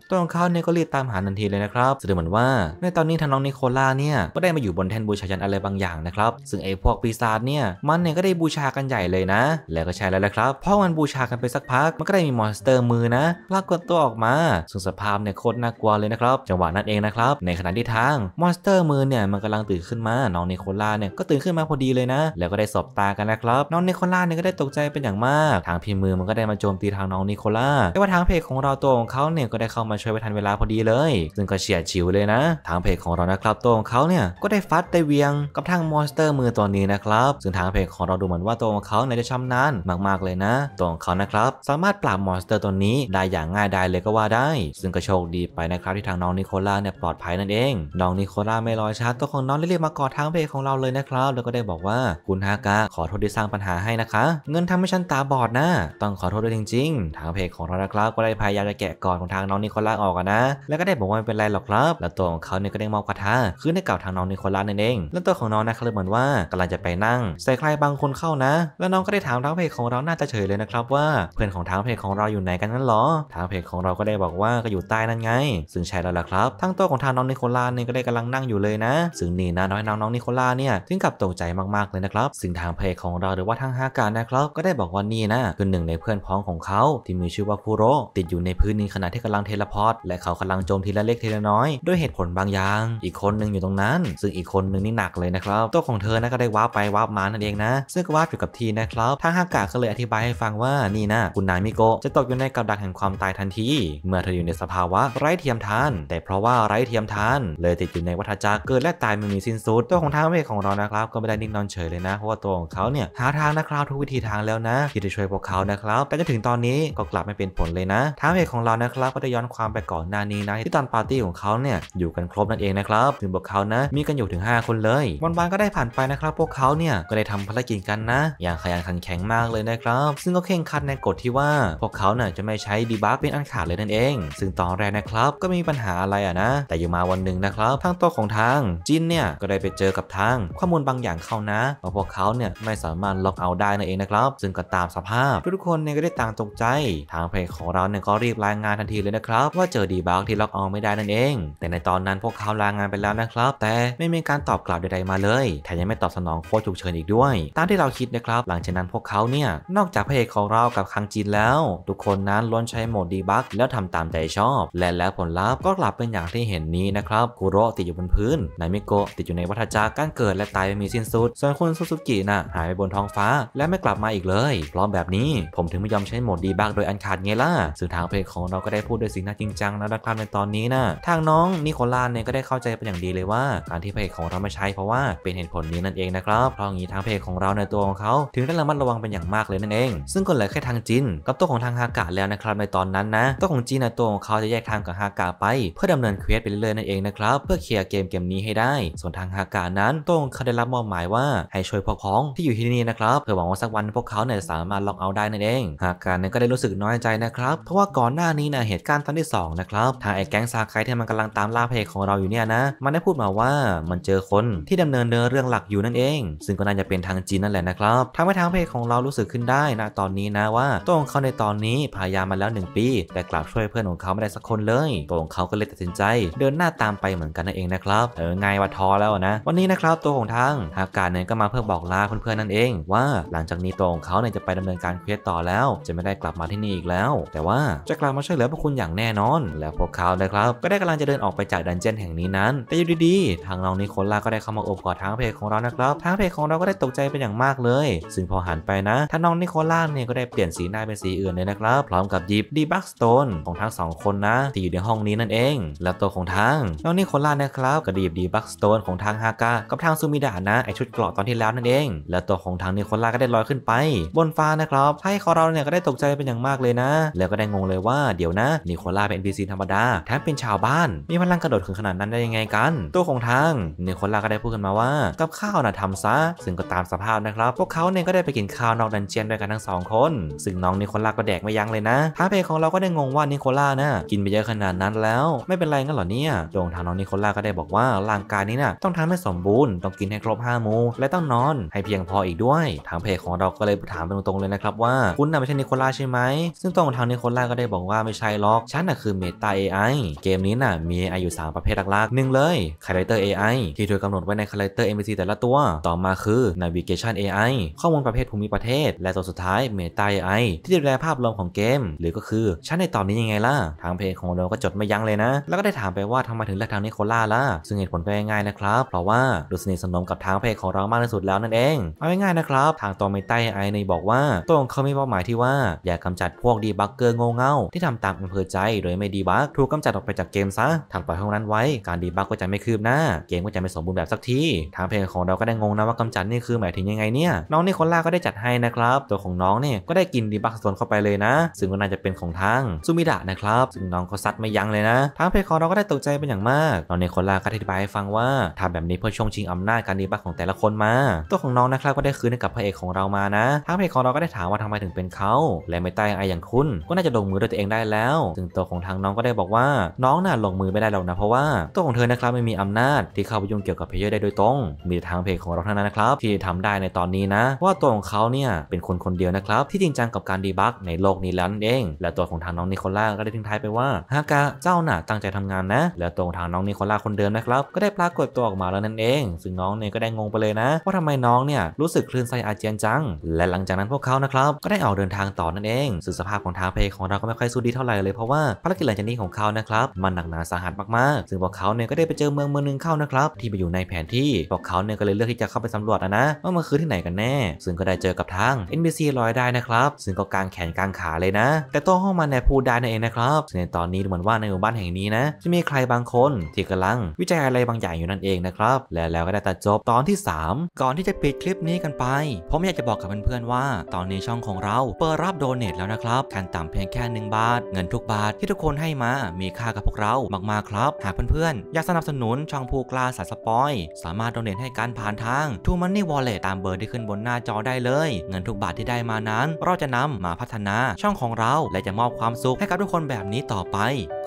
ตองเขาเนี่ยก็รีบตามหาทันทีเลยนะครับจะดูเหมือนว่า ในตอนนี้ทางน้องนิโคลาเนี่ยก็ได้มาอยู่บนแท่นบูชายันอะไรบางอย่างนะครับ ซึ่งไอ้พวกปีศาจเนี่ยมันเนี่ยก็ได้บูชากันใหญ่เลยนะ แล้วก็ใช่แล้วแหละครับพอมันบูชากันไปสักพัก มันก็ได้มีมอนสเตอร์มือนะลากกตัวออกมาสุสภาพเนี่ยโคตรน่ากลัวเลยนะครับจังหวะนั้นเองนะครับ ในขณะที่ทางมอนสเตอร์มือเนี่ยมันกำลังตื่นขึ้นมา น้องนโคล่าเนี่ยก็ตื่นขึ้นมาพอดีเลยนะ แล้วก็ได้สอบตากันนะครับ น้องนโคล่าเนี่ยก็ได้ตกใจเป็นอย่างมากทางพิมมือมันก็ได้มาโจมตีทางน้องนโคล่าแต่ว่าทางเพจของเราตัวของเขาเนี่ยก็ได้เข้ามาช่วยไปทันเวลาพอดีเลย ซึ่งก็เฉียดชิวเลยนะ ทางเพจของเรานะครับตัวของเขาเนี่ยก็ได้ฟัดได้เวียงกับทางมอนสเตอร์มือตัวนี้นะครับซึ่งทางเพจของเราดูเหมือนว่าตัวของเขาเนี่ยจะชำนาญมากๆเลยนะตัวของเขานะครับสามารถปราบมอนสเตอร์ตัวนี้ได้อย่างง่ายดายเลยก็ว่าได้ ซึ่งก็โชคดีไปนะครับที่ทางน้ององนิโคล่าเนี่ยปลอดภัยนั่นเอง น้องนิโคล่าไม่รอช้าตัวของน้องได้เรียกมากอดทางเพจของเราเลยนะครับ แล้วก็ได้บอกว่าคุณฮากะขอโทษที่สร้างปัญหาให้นะคะ เงินทำให้ฉันตาบอดนะต้องขอโทษด้วยจริง ๆ ทางเพจของเรานะครับก็ได้พยายามจะแกะก่อนของทางน้องนิโคล่าออกนะ แล้วก็ได้บอกว่าไม่เป็นไรหรอกครับ แล้วตัวของเขาเนี่ยก็ได้มอบกระทะคืนได้กาวทางน้องนิโคล่านั่นเองแล้วตัวของน้องนะครับเหมือนว่ากำลังจะไปนั่งใส่ใครบางคนเข้านะ แล้วน้องก็ได้ถามทางเพจของเราน่าจะเฉยเลยนะครับว่าเพื่อนของทางเพจของเราอยู่ไหนกันนั้นหรอทางเพจของเราก็ได้บอกว่าก็อยู่ใต้นั่นไง ซึ่งใช่แล้วล่ะครับทั้งตัวของทางน้องนิโคลาเนี่ยก็ได้กำลังนั่งอยู่เลยนะ ซึ่งนี่นะน้อยน้องน้องนิโคลาเนี่ยถึงกับตกใจมากๆเลยนะครับซึ่งทางเพลของเราหรือว่าทางฮากานะครับก็ได้บอกว่านี่นะคือหนึ่งในเพื่อนพ้องของเขาที่มีชื่อว่าคูโรติดอยู่ในพื้นนี้ขณะที่กำลังเทเลพอร์ตและเขากำลังโจมทีละเล็กทีละน้อยด้วยเหตุผลบางอย่าง อีกคนหนึ่งอยู่ตรงนั้น ซึ่งอีกคนหนึ่งนี่หนักเลยนะครับตัวของเธอนะก็ได้ว้าไปว้ามานั่นเองนะ ซึ่งก็ว้าอยู่กับทีนะครับทางฮากาก็เลยอธิบายให้ฟังว่านี่นะคุณนายมิโกจะตกอยู่ในกับดักแห่งความตายทันทีเมื่อเธออยู่ในสภาวะไร้เทียมทานแต่เพราะว่าไร้เทียมทานเลยติดอยู่ในวัฏจักรเกิดและตายไม่มีสิ้นสุด ตัวของทางเวฆของเรานะครับก็ไม่ได้นิ่งนอนเฉยเลยนะ เพราะว่าตัวของเขาเนี่ยหาทางนะครับ ทุกวิธีทางแล้วนะที่จะช่วยพวกเขานะครับแต่จนถึงตอนนี้ก็กลับไม่เป็นผลเลยนะทางเวฆของเรานะครับก็ได้ย้อนความไปก่อนหน้านี้นะที่ตอนปาร์ตี้ของเขาเนี่ยอยู่กันครบนั่นเองนะครับ ถึงพวกเขานะมีกันอยู่ถึง 5 คนเลยวันวานก็ได้ผ่านไปนะครับ พวกเขาเนี่ยก็ได้ทำภารกิจกันนะอย่างขยันขันแข็งมากเลยนะครับ ซึ่งก็เข่งคัดในกฎที่ว่า พวกเขาเนี่ยจะไม่ใช้ดีบัคเป็นอันขาดเลยนั่นเองซึ่งตอนแรกนะครับก็มีปัญหาาอะไรอะนะแต่อยู่มาวันหนึ่งนะครับทางตัวของทางจินเนี่ยก็ได้ไปเจอกับทางข้อมูลบางอย่างเข้านะว่าพวกเขาเนี่ยไม่สามารถล็อกเอาได้นั่นเองนะครับ ซึ่งก็ตามสภาพทุกคนเนี่ยก็ได้ต่างตกใจ ทางเพจของเราเนี่ยก็รีบรายงานทันทีเลยนะครับ ว่าเจอดีบักที่ล็อกเอาไม่ได้นั่นเอง แต่ในตอนนั้นพวกเขารายงานไปแล้วนะครับ แต่ไม่มีการตอบกลับใด ๆมาเลยแถมยังไม่ตอบสนองโค้ชฉุกเฉินอีกด้วย ตามที่เราคิดนะครับหลังจากนั้นพวกเขาเนี่ยนอกจากเพจของเรากับคังจินแล้วทุกคนนั้นล้วนใช้โหมดดีบักแล้วทำตามใจชอบ และแล้วผลลัพธ์ก็หลับเป็นอย่างที่เห็นนี้นะครับคุโรติดอยู่บนพื้นนายมิโกติดอยู่ในวัฏจักรการเกิดและตายไม่มีสิ้นสุดส่วนคุณซูซูกิน่ะหายไปบนท้องฟ้าและไม่กลับมาอีกเลยพร้อมแบบนี้ ผมถึงไม่ยอมใช้โหมดดีบักโดยอันขาดไงล่ะสื่อทางเพจของเราก็ได้พูดด้วยสีหน้าจริงจัง แล้วนะครับในตอนนี้นะทางน้องนิโคลานเนี่ยก็ได้เข้าใจเป็นอย่างดีเลยว่า การที่เพจของเราไม่ใช้ เพราะว่าเป็นเหตุผลนี้นั่นเองนะครับเพราะงี้ทางเพจของเราในตัวของเขาถึงได้ระมัดระวังเป็นอย่างมากเลยนั่นเอง ซึ่งก็เหลือแค่ทางจินกับตัวของทางฮากะแล้วนะครับในตอนนั้นนะตัวของจินในตัวของเขาจะแยกทางกับฮากะไปเพื่อดำเนินเควสไปเรื่อยๆนั่นเองนะครับเพื่อเคลียร์เกมเกมนี้ให้ได้ ส่วนทางฮากานั้นต้งเขาได้รับมอบหมายว่าให้ช่วยพวกพ้องที่อยู่ที่นี่นะครับเพื่อหวังว่าสักวันพวกเขาเนี่ยสามารถล็อกเอาได้นั่นเองฮาการนั้นก็ได้รู้สึกน้อยใจนะครับเพราะว่าก่อนหน้านี้นะเหตุการณ์ตอนที่2นะครับทางไอ้แก๊งซาไคที่มันกำลังตามล่าเพจของเราอยู่เนี่ยนะมันได้พูดมาว่ามันเจอคนที่ดำเนินเนื้อเรื่องหลักอยู่นั่นเอง ซึ่งก็น่าจะเป็นทางจีนนั่นแหละนะครับทำให้ทางเพจของเรารู้สึกขึ้นได้นะตอนนี้นะว่าต้งเขาในตอนนี้พยายามมาแล้ว 1 ปี แต่กลับช่วยเพื่อนของเขาไม่ได้สักคนเลยวของเขาก็เลยตัดสินใจเดินหน้าตามไปเหมือนกันนั่นเองนะครับเออไงว่าท้อแล้วนะ วันนี้นะครับ ตัวของทางอากาศเนี่ยก็มาเพื่อบอกลาเพื่อนๆนั่นเอง ว่าหลังจากนี้ตัวของเขาเนี่ยจะไปดำเนินการเควสต่อแล้ว จะไม่ได้กลับมาที่นี่อีกแล้ว แต่ว่าจะกลับมาช่วยเหลือพวกคุณอย่างแน่นอน แล้วพวกเขาเลยครับ ก็ได้กำลังจะเดินออกไปจากดันเจี้ยนแห่งนี้นั้นแต่อยู่ดีๆทางน้องนิโคล่าก็ได้เข้ามาโอบกอดทางเพจของเรานะครับทางเพจของเราก็ได้ตกใจเป็นอย่างมากเลย ซึ่งพอหันไปนะท่านน้องนิโคล่าเนี่ยก็ได้เปลี่ยนสีหน้าเป็นสีอื่นเลยนะครับ พร้อมกับยิบดีบักสโตนของทั้งสองคนนะ ที่อยู่ในห้องนี้นั่นเองงและตัวของทางนอกนีโคล่านะครับกระดีบดีบักสโตนของทางฮากากับทางซูมิดะนะ ไอชุดเกราะตอนที่แล้วนั่นเอง และตัวของทางนีโคล่าก็ได้ลอยขึ้นไป บนฟ้านะครับไพ่ของเราเนี่ยก็ได้ตกใจเป็นอย่างมากเลยนะ แล้วก็ได้งงเลยว่าเดี๋ยวนะนีโคล่าเป็น NPC ธรรมดาแถมเป็นชาวบ้าน มีพลังกระโดดถึงขนาดนั้นได้ยังไงกัน ตัวของทางนีโคล่าก็ได้พูดขึ้นมาว่ากับข้าวนะทำซะ ซึ่งก็ตามสภาพนะครับ พวกเขาเนี่ยก็ได้ไปกินข้าวนอกดันเจียนด้วยกันทั้งสองคน ซึ่งน้องนีโคล่าก็แดกไม่ยั้งเลยนะ้าเพของเราก็ได้งงว่านิโคล่านะกินไปเยอะขนาดนั้นแล้วไม่เป็นไรงั้นหรอเนี่ยโดงทางน้องนิโคล่าก็ได้บอกว่าร่างกายนี้น่ะต้องทำให้สมบูรณ์ต้องกินให้ครบ 5 มู และต้องนอนให้เพียงพออีกด้วย ทางเพจของเรา ก็เลยถามไปตรงๆเลยนะครับว่าคุณน่ะไม่ใช่นิโคล่าใช่ไหม ซึ่งตรงทางนิโคล่าก็ได้บอกว่าไม่ใช่หรอก ฉันน่ะคือเมตาเอไอเกมนี้น่ะมีไออยู่ 3 ประเภทหลักๆหนึ่งเลยคาแรคเตอร์เอไอที่ถูกกำหนดไว้ในคาแรคเตอร์เอมซีแต่ละตัว ต่อมาคือนาวิเกชันเอไอข้อมูลประเภทภูมิประเทศ และตัวสุดท้ายตาเอไอที่ดูแลภาพรวมของเกม หรือก็คือฉันในตอนนี้ยังไงล่ะทางเพจของเราก็จดไม่ยั้งเลยนะแล้วก็ได้ถามไปว่าทำไมถึงเลือกทางนิโคล่าล่ะ ซึ่งเหตุผลก็ง่ายๆนะครับ เพราะว่าดูสนิทสนมกับทางพเพกของเรามากที่สุดแล้วนั่นเอง เอาง่ายๆนะครับ ทางตัวเมตาไอในบอกว่า ตัวของเขามีเป้าหมายที่ว่าอยากกำจัดพวกดีบักเกอร์โง่เง่าที่ทำตามอำเภอใจโดยไม่ดีบักถูกกำจัดออกไปจากเกมซะถักปล่อยห้องนั้นไว้ การดีบักก็จะไม่คืบหน้า เกมก็จะไม่สมบูรณ์แบบสักที ทางเพลงของเราก็ได้งงนะว่ากำจัดนี่คือหมายถึงยังไงเนี่ย น้องนี่คนล่าก็ได้จัดให้นะครับตัวของน้องเนี่ยก็ได้กินดีบักส่วนเข้าไปเลยนะซึ่งก็น่าจะเป็นของทางซูมิดะนะครับซึ่งน้องก็ซัดไม่ยั้งเลยนะทางเพจของเราก็ได้ตกใจเป็นอย่างมากน้องเนโคลาก็อธิบายให้ฟังว่าทำแบบนี้เพื่อ ช่วงชิงอำนาจการดีบักของแต่ละคนมา ตัวของน้องนะครับก็ได้คืนให้กับพระเอกของเรามานะ ทางเพจของเราก็ได้ถามว่าทำไมถึงเป็นเขาและไม่ตายไรอย่างคุณก็น่าจะลงมือด้วยตัวเองได้แล้วซึ่งตัวของทางน้องก็ได้บอกว่า น้องน่ะลงมือไม่ได้หรอกนะเพราะว่า ตัวของเธอนะครับไม่มีอำนาจที่เข้าไปยุ่งเกี่ยวกับเพเยอร์ได้โดยตรงมีทางเพจของเราเท่านั้นนะครับที่ทำได้ในตอนนี้นะว่าตัวของเขาเนี่ยเป็นคนคนเดียวนะครับ ที่จริงจังกับการดีบักในโลกนี้แล้วนั่นเอง และตัวของทางน้องนิโคล่าก็ได้ทิ้งท้ายไปว่าฮากาเจ้าน่ะตั้งใจทำงานนะ แล้วตรงทางน้องนิโคล่าคนเดิมนะครับก็ได้ปรากฏตัวออกมาแล้วนั่นเอง ซึ่งน้องเนี่ยก็ได้งงไปเลยนะว่าทำไมน้องเนี่ยรู้สึกคลื่นไส้อาเจียนจัง และหลังจากนั้นพวกเขานะครับก็ได้ออกเดินทางต่อนั่นเองสุ่สภาพของทางเพลของเราก็ไม่ค่อยสู้ดีเท่าไหร่เลยเพราะว่าภารกิจหลังจากนี้ของเขานะครับมันหนักหนาสาหัสมากๆซึ่งพวกเขาเนี่ยก็ได้ไปเจอเมืองเมืองนึงเข้านะครับที่ไปอยู่ในแผนที่พวกเขาเนี่ยก็เลยเลือกที่จะเข้าไปสำรวจนะว่ามันคือที่ไหนกันแน่ซึ่งก็ได้เจอกับทาง NBC ลอยได้นะครับซึ่งก็กางแขนกางขาเลยนะ แต่ตัวห้องมันเนี่ยพูดได้นั่นเองนะครับในตอนนี้ดูเหมือนว่าในหมู่บ้านแห่งางนี้นะจะมีใครบางคนที่กำลังวิจัยอะไรบางอย่างอยู่นั่นเองนะครับและแล้วก็ได้ตัดจบตอนที่ 3 ก่อนที่จะปิดคลิปนี้กันไปผมอยากจะบอกกับเพื่อนๆว่าตอนนี้ช่องของเราเปิดรับโดเนตแล้วนะครับขั้นต่ำเพียงแค่1บาท เงินทุกบาทที่ทุกคนให้มา มีค่ากับพวกเรามากๆครับ หากเพื่อนๆอยากสนับสนุนช่องผู้กล้าสายสปอยสามารถโดเนตให้การผ่านทาง True Money Wallet ตามเบอร์ที่ขึ้นบนหน้าจอได้เลย เงินทุกบาทที่ได้มานั้น เราจะนำมาพัฒนาช่องของเรา และจะมอบความสุข ให้กับทุกคนแบบนี้ต่อไป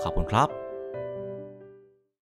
ขอบคุณครับ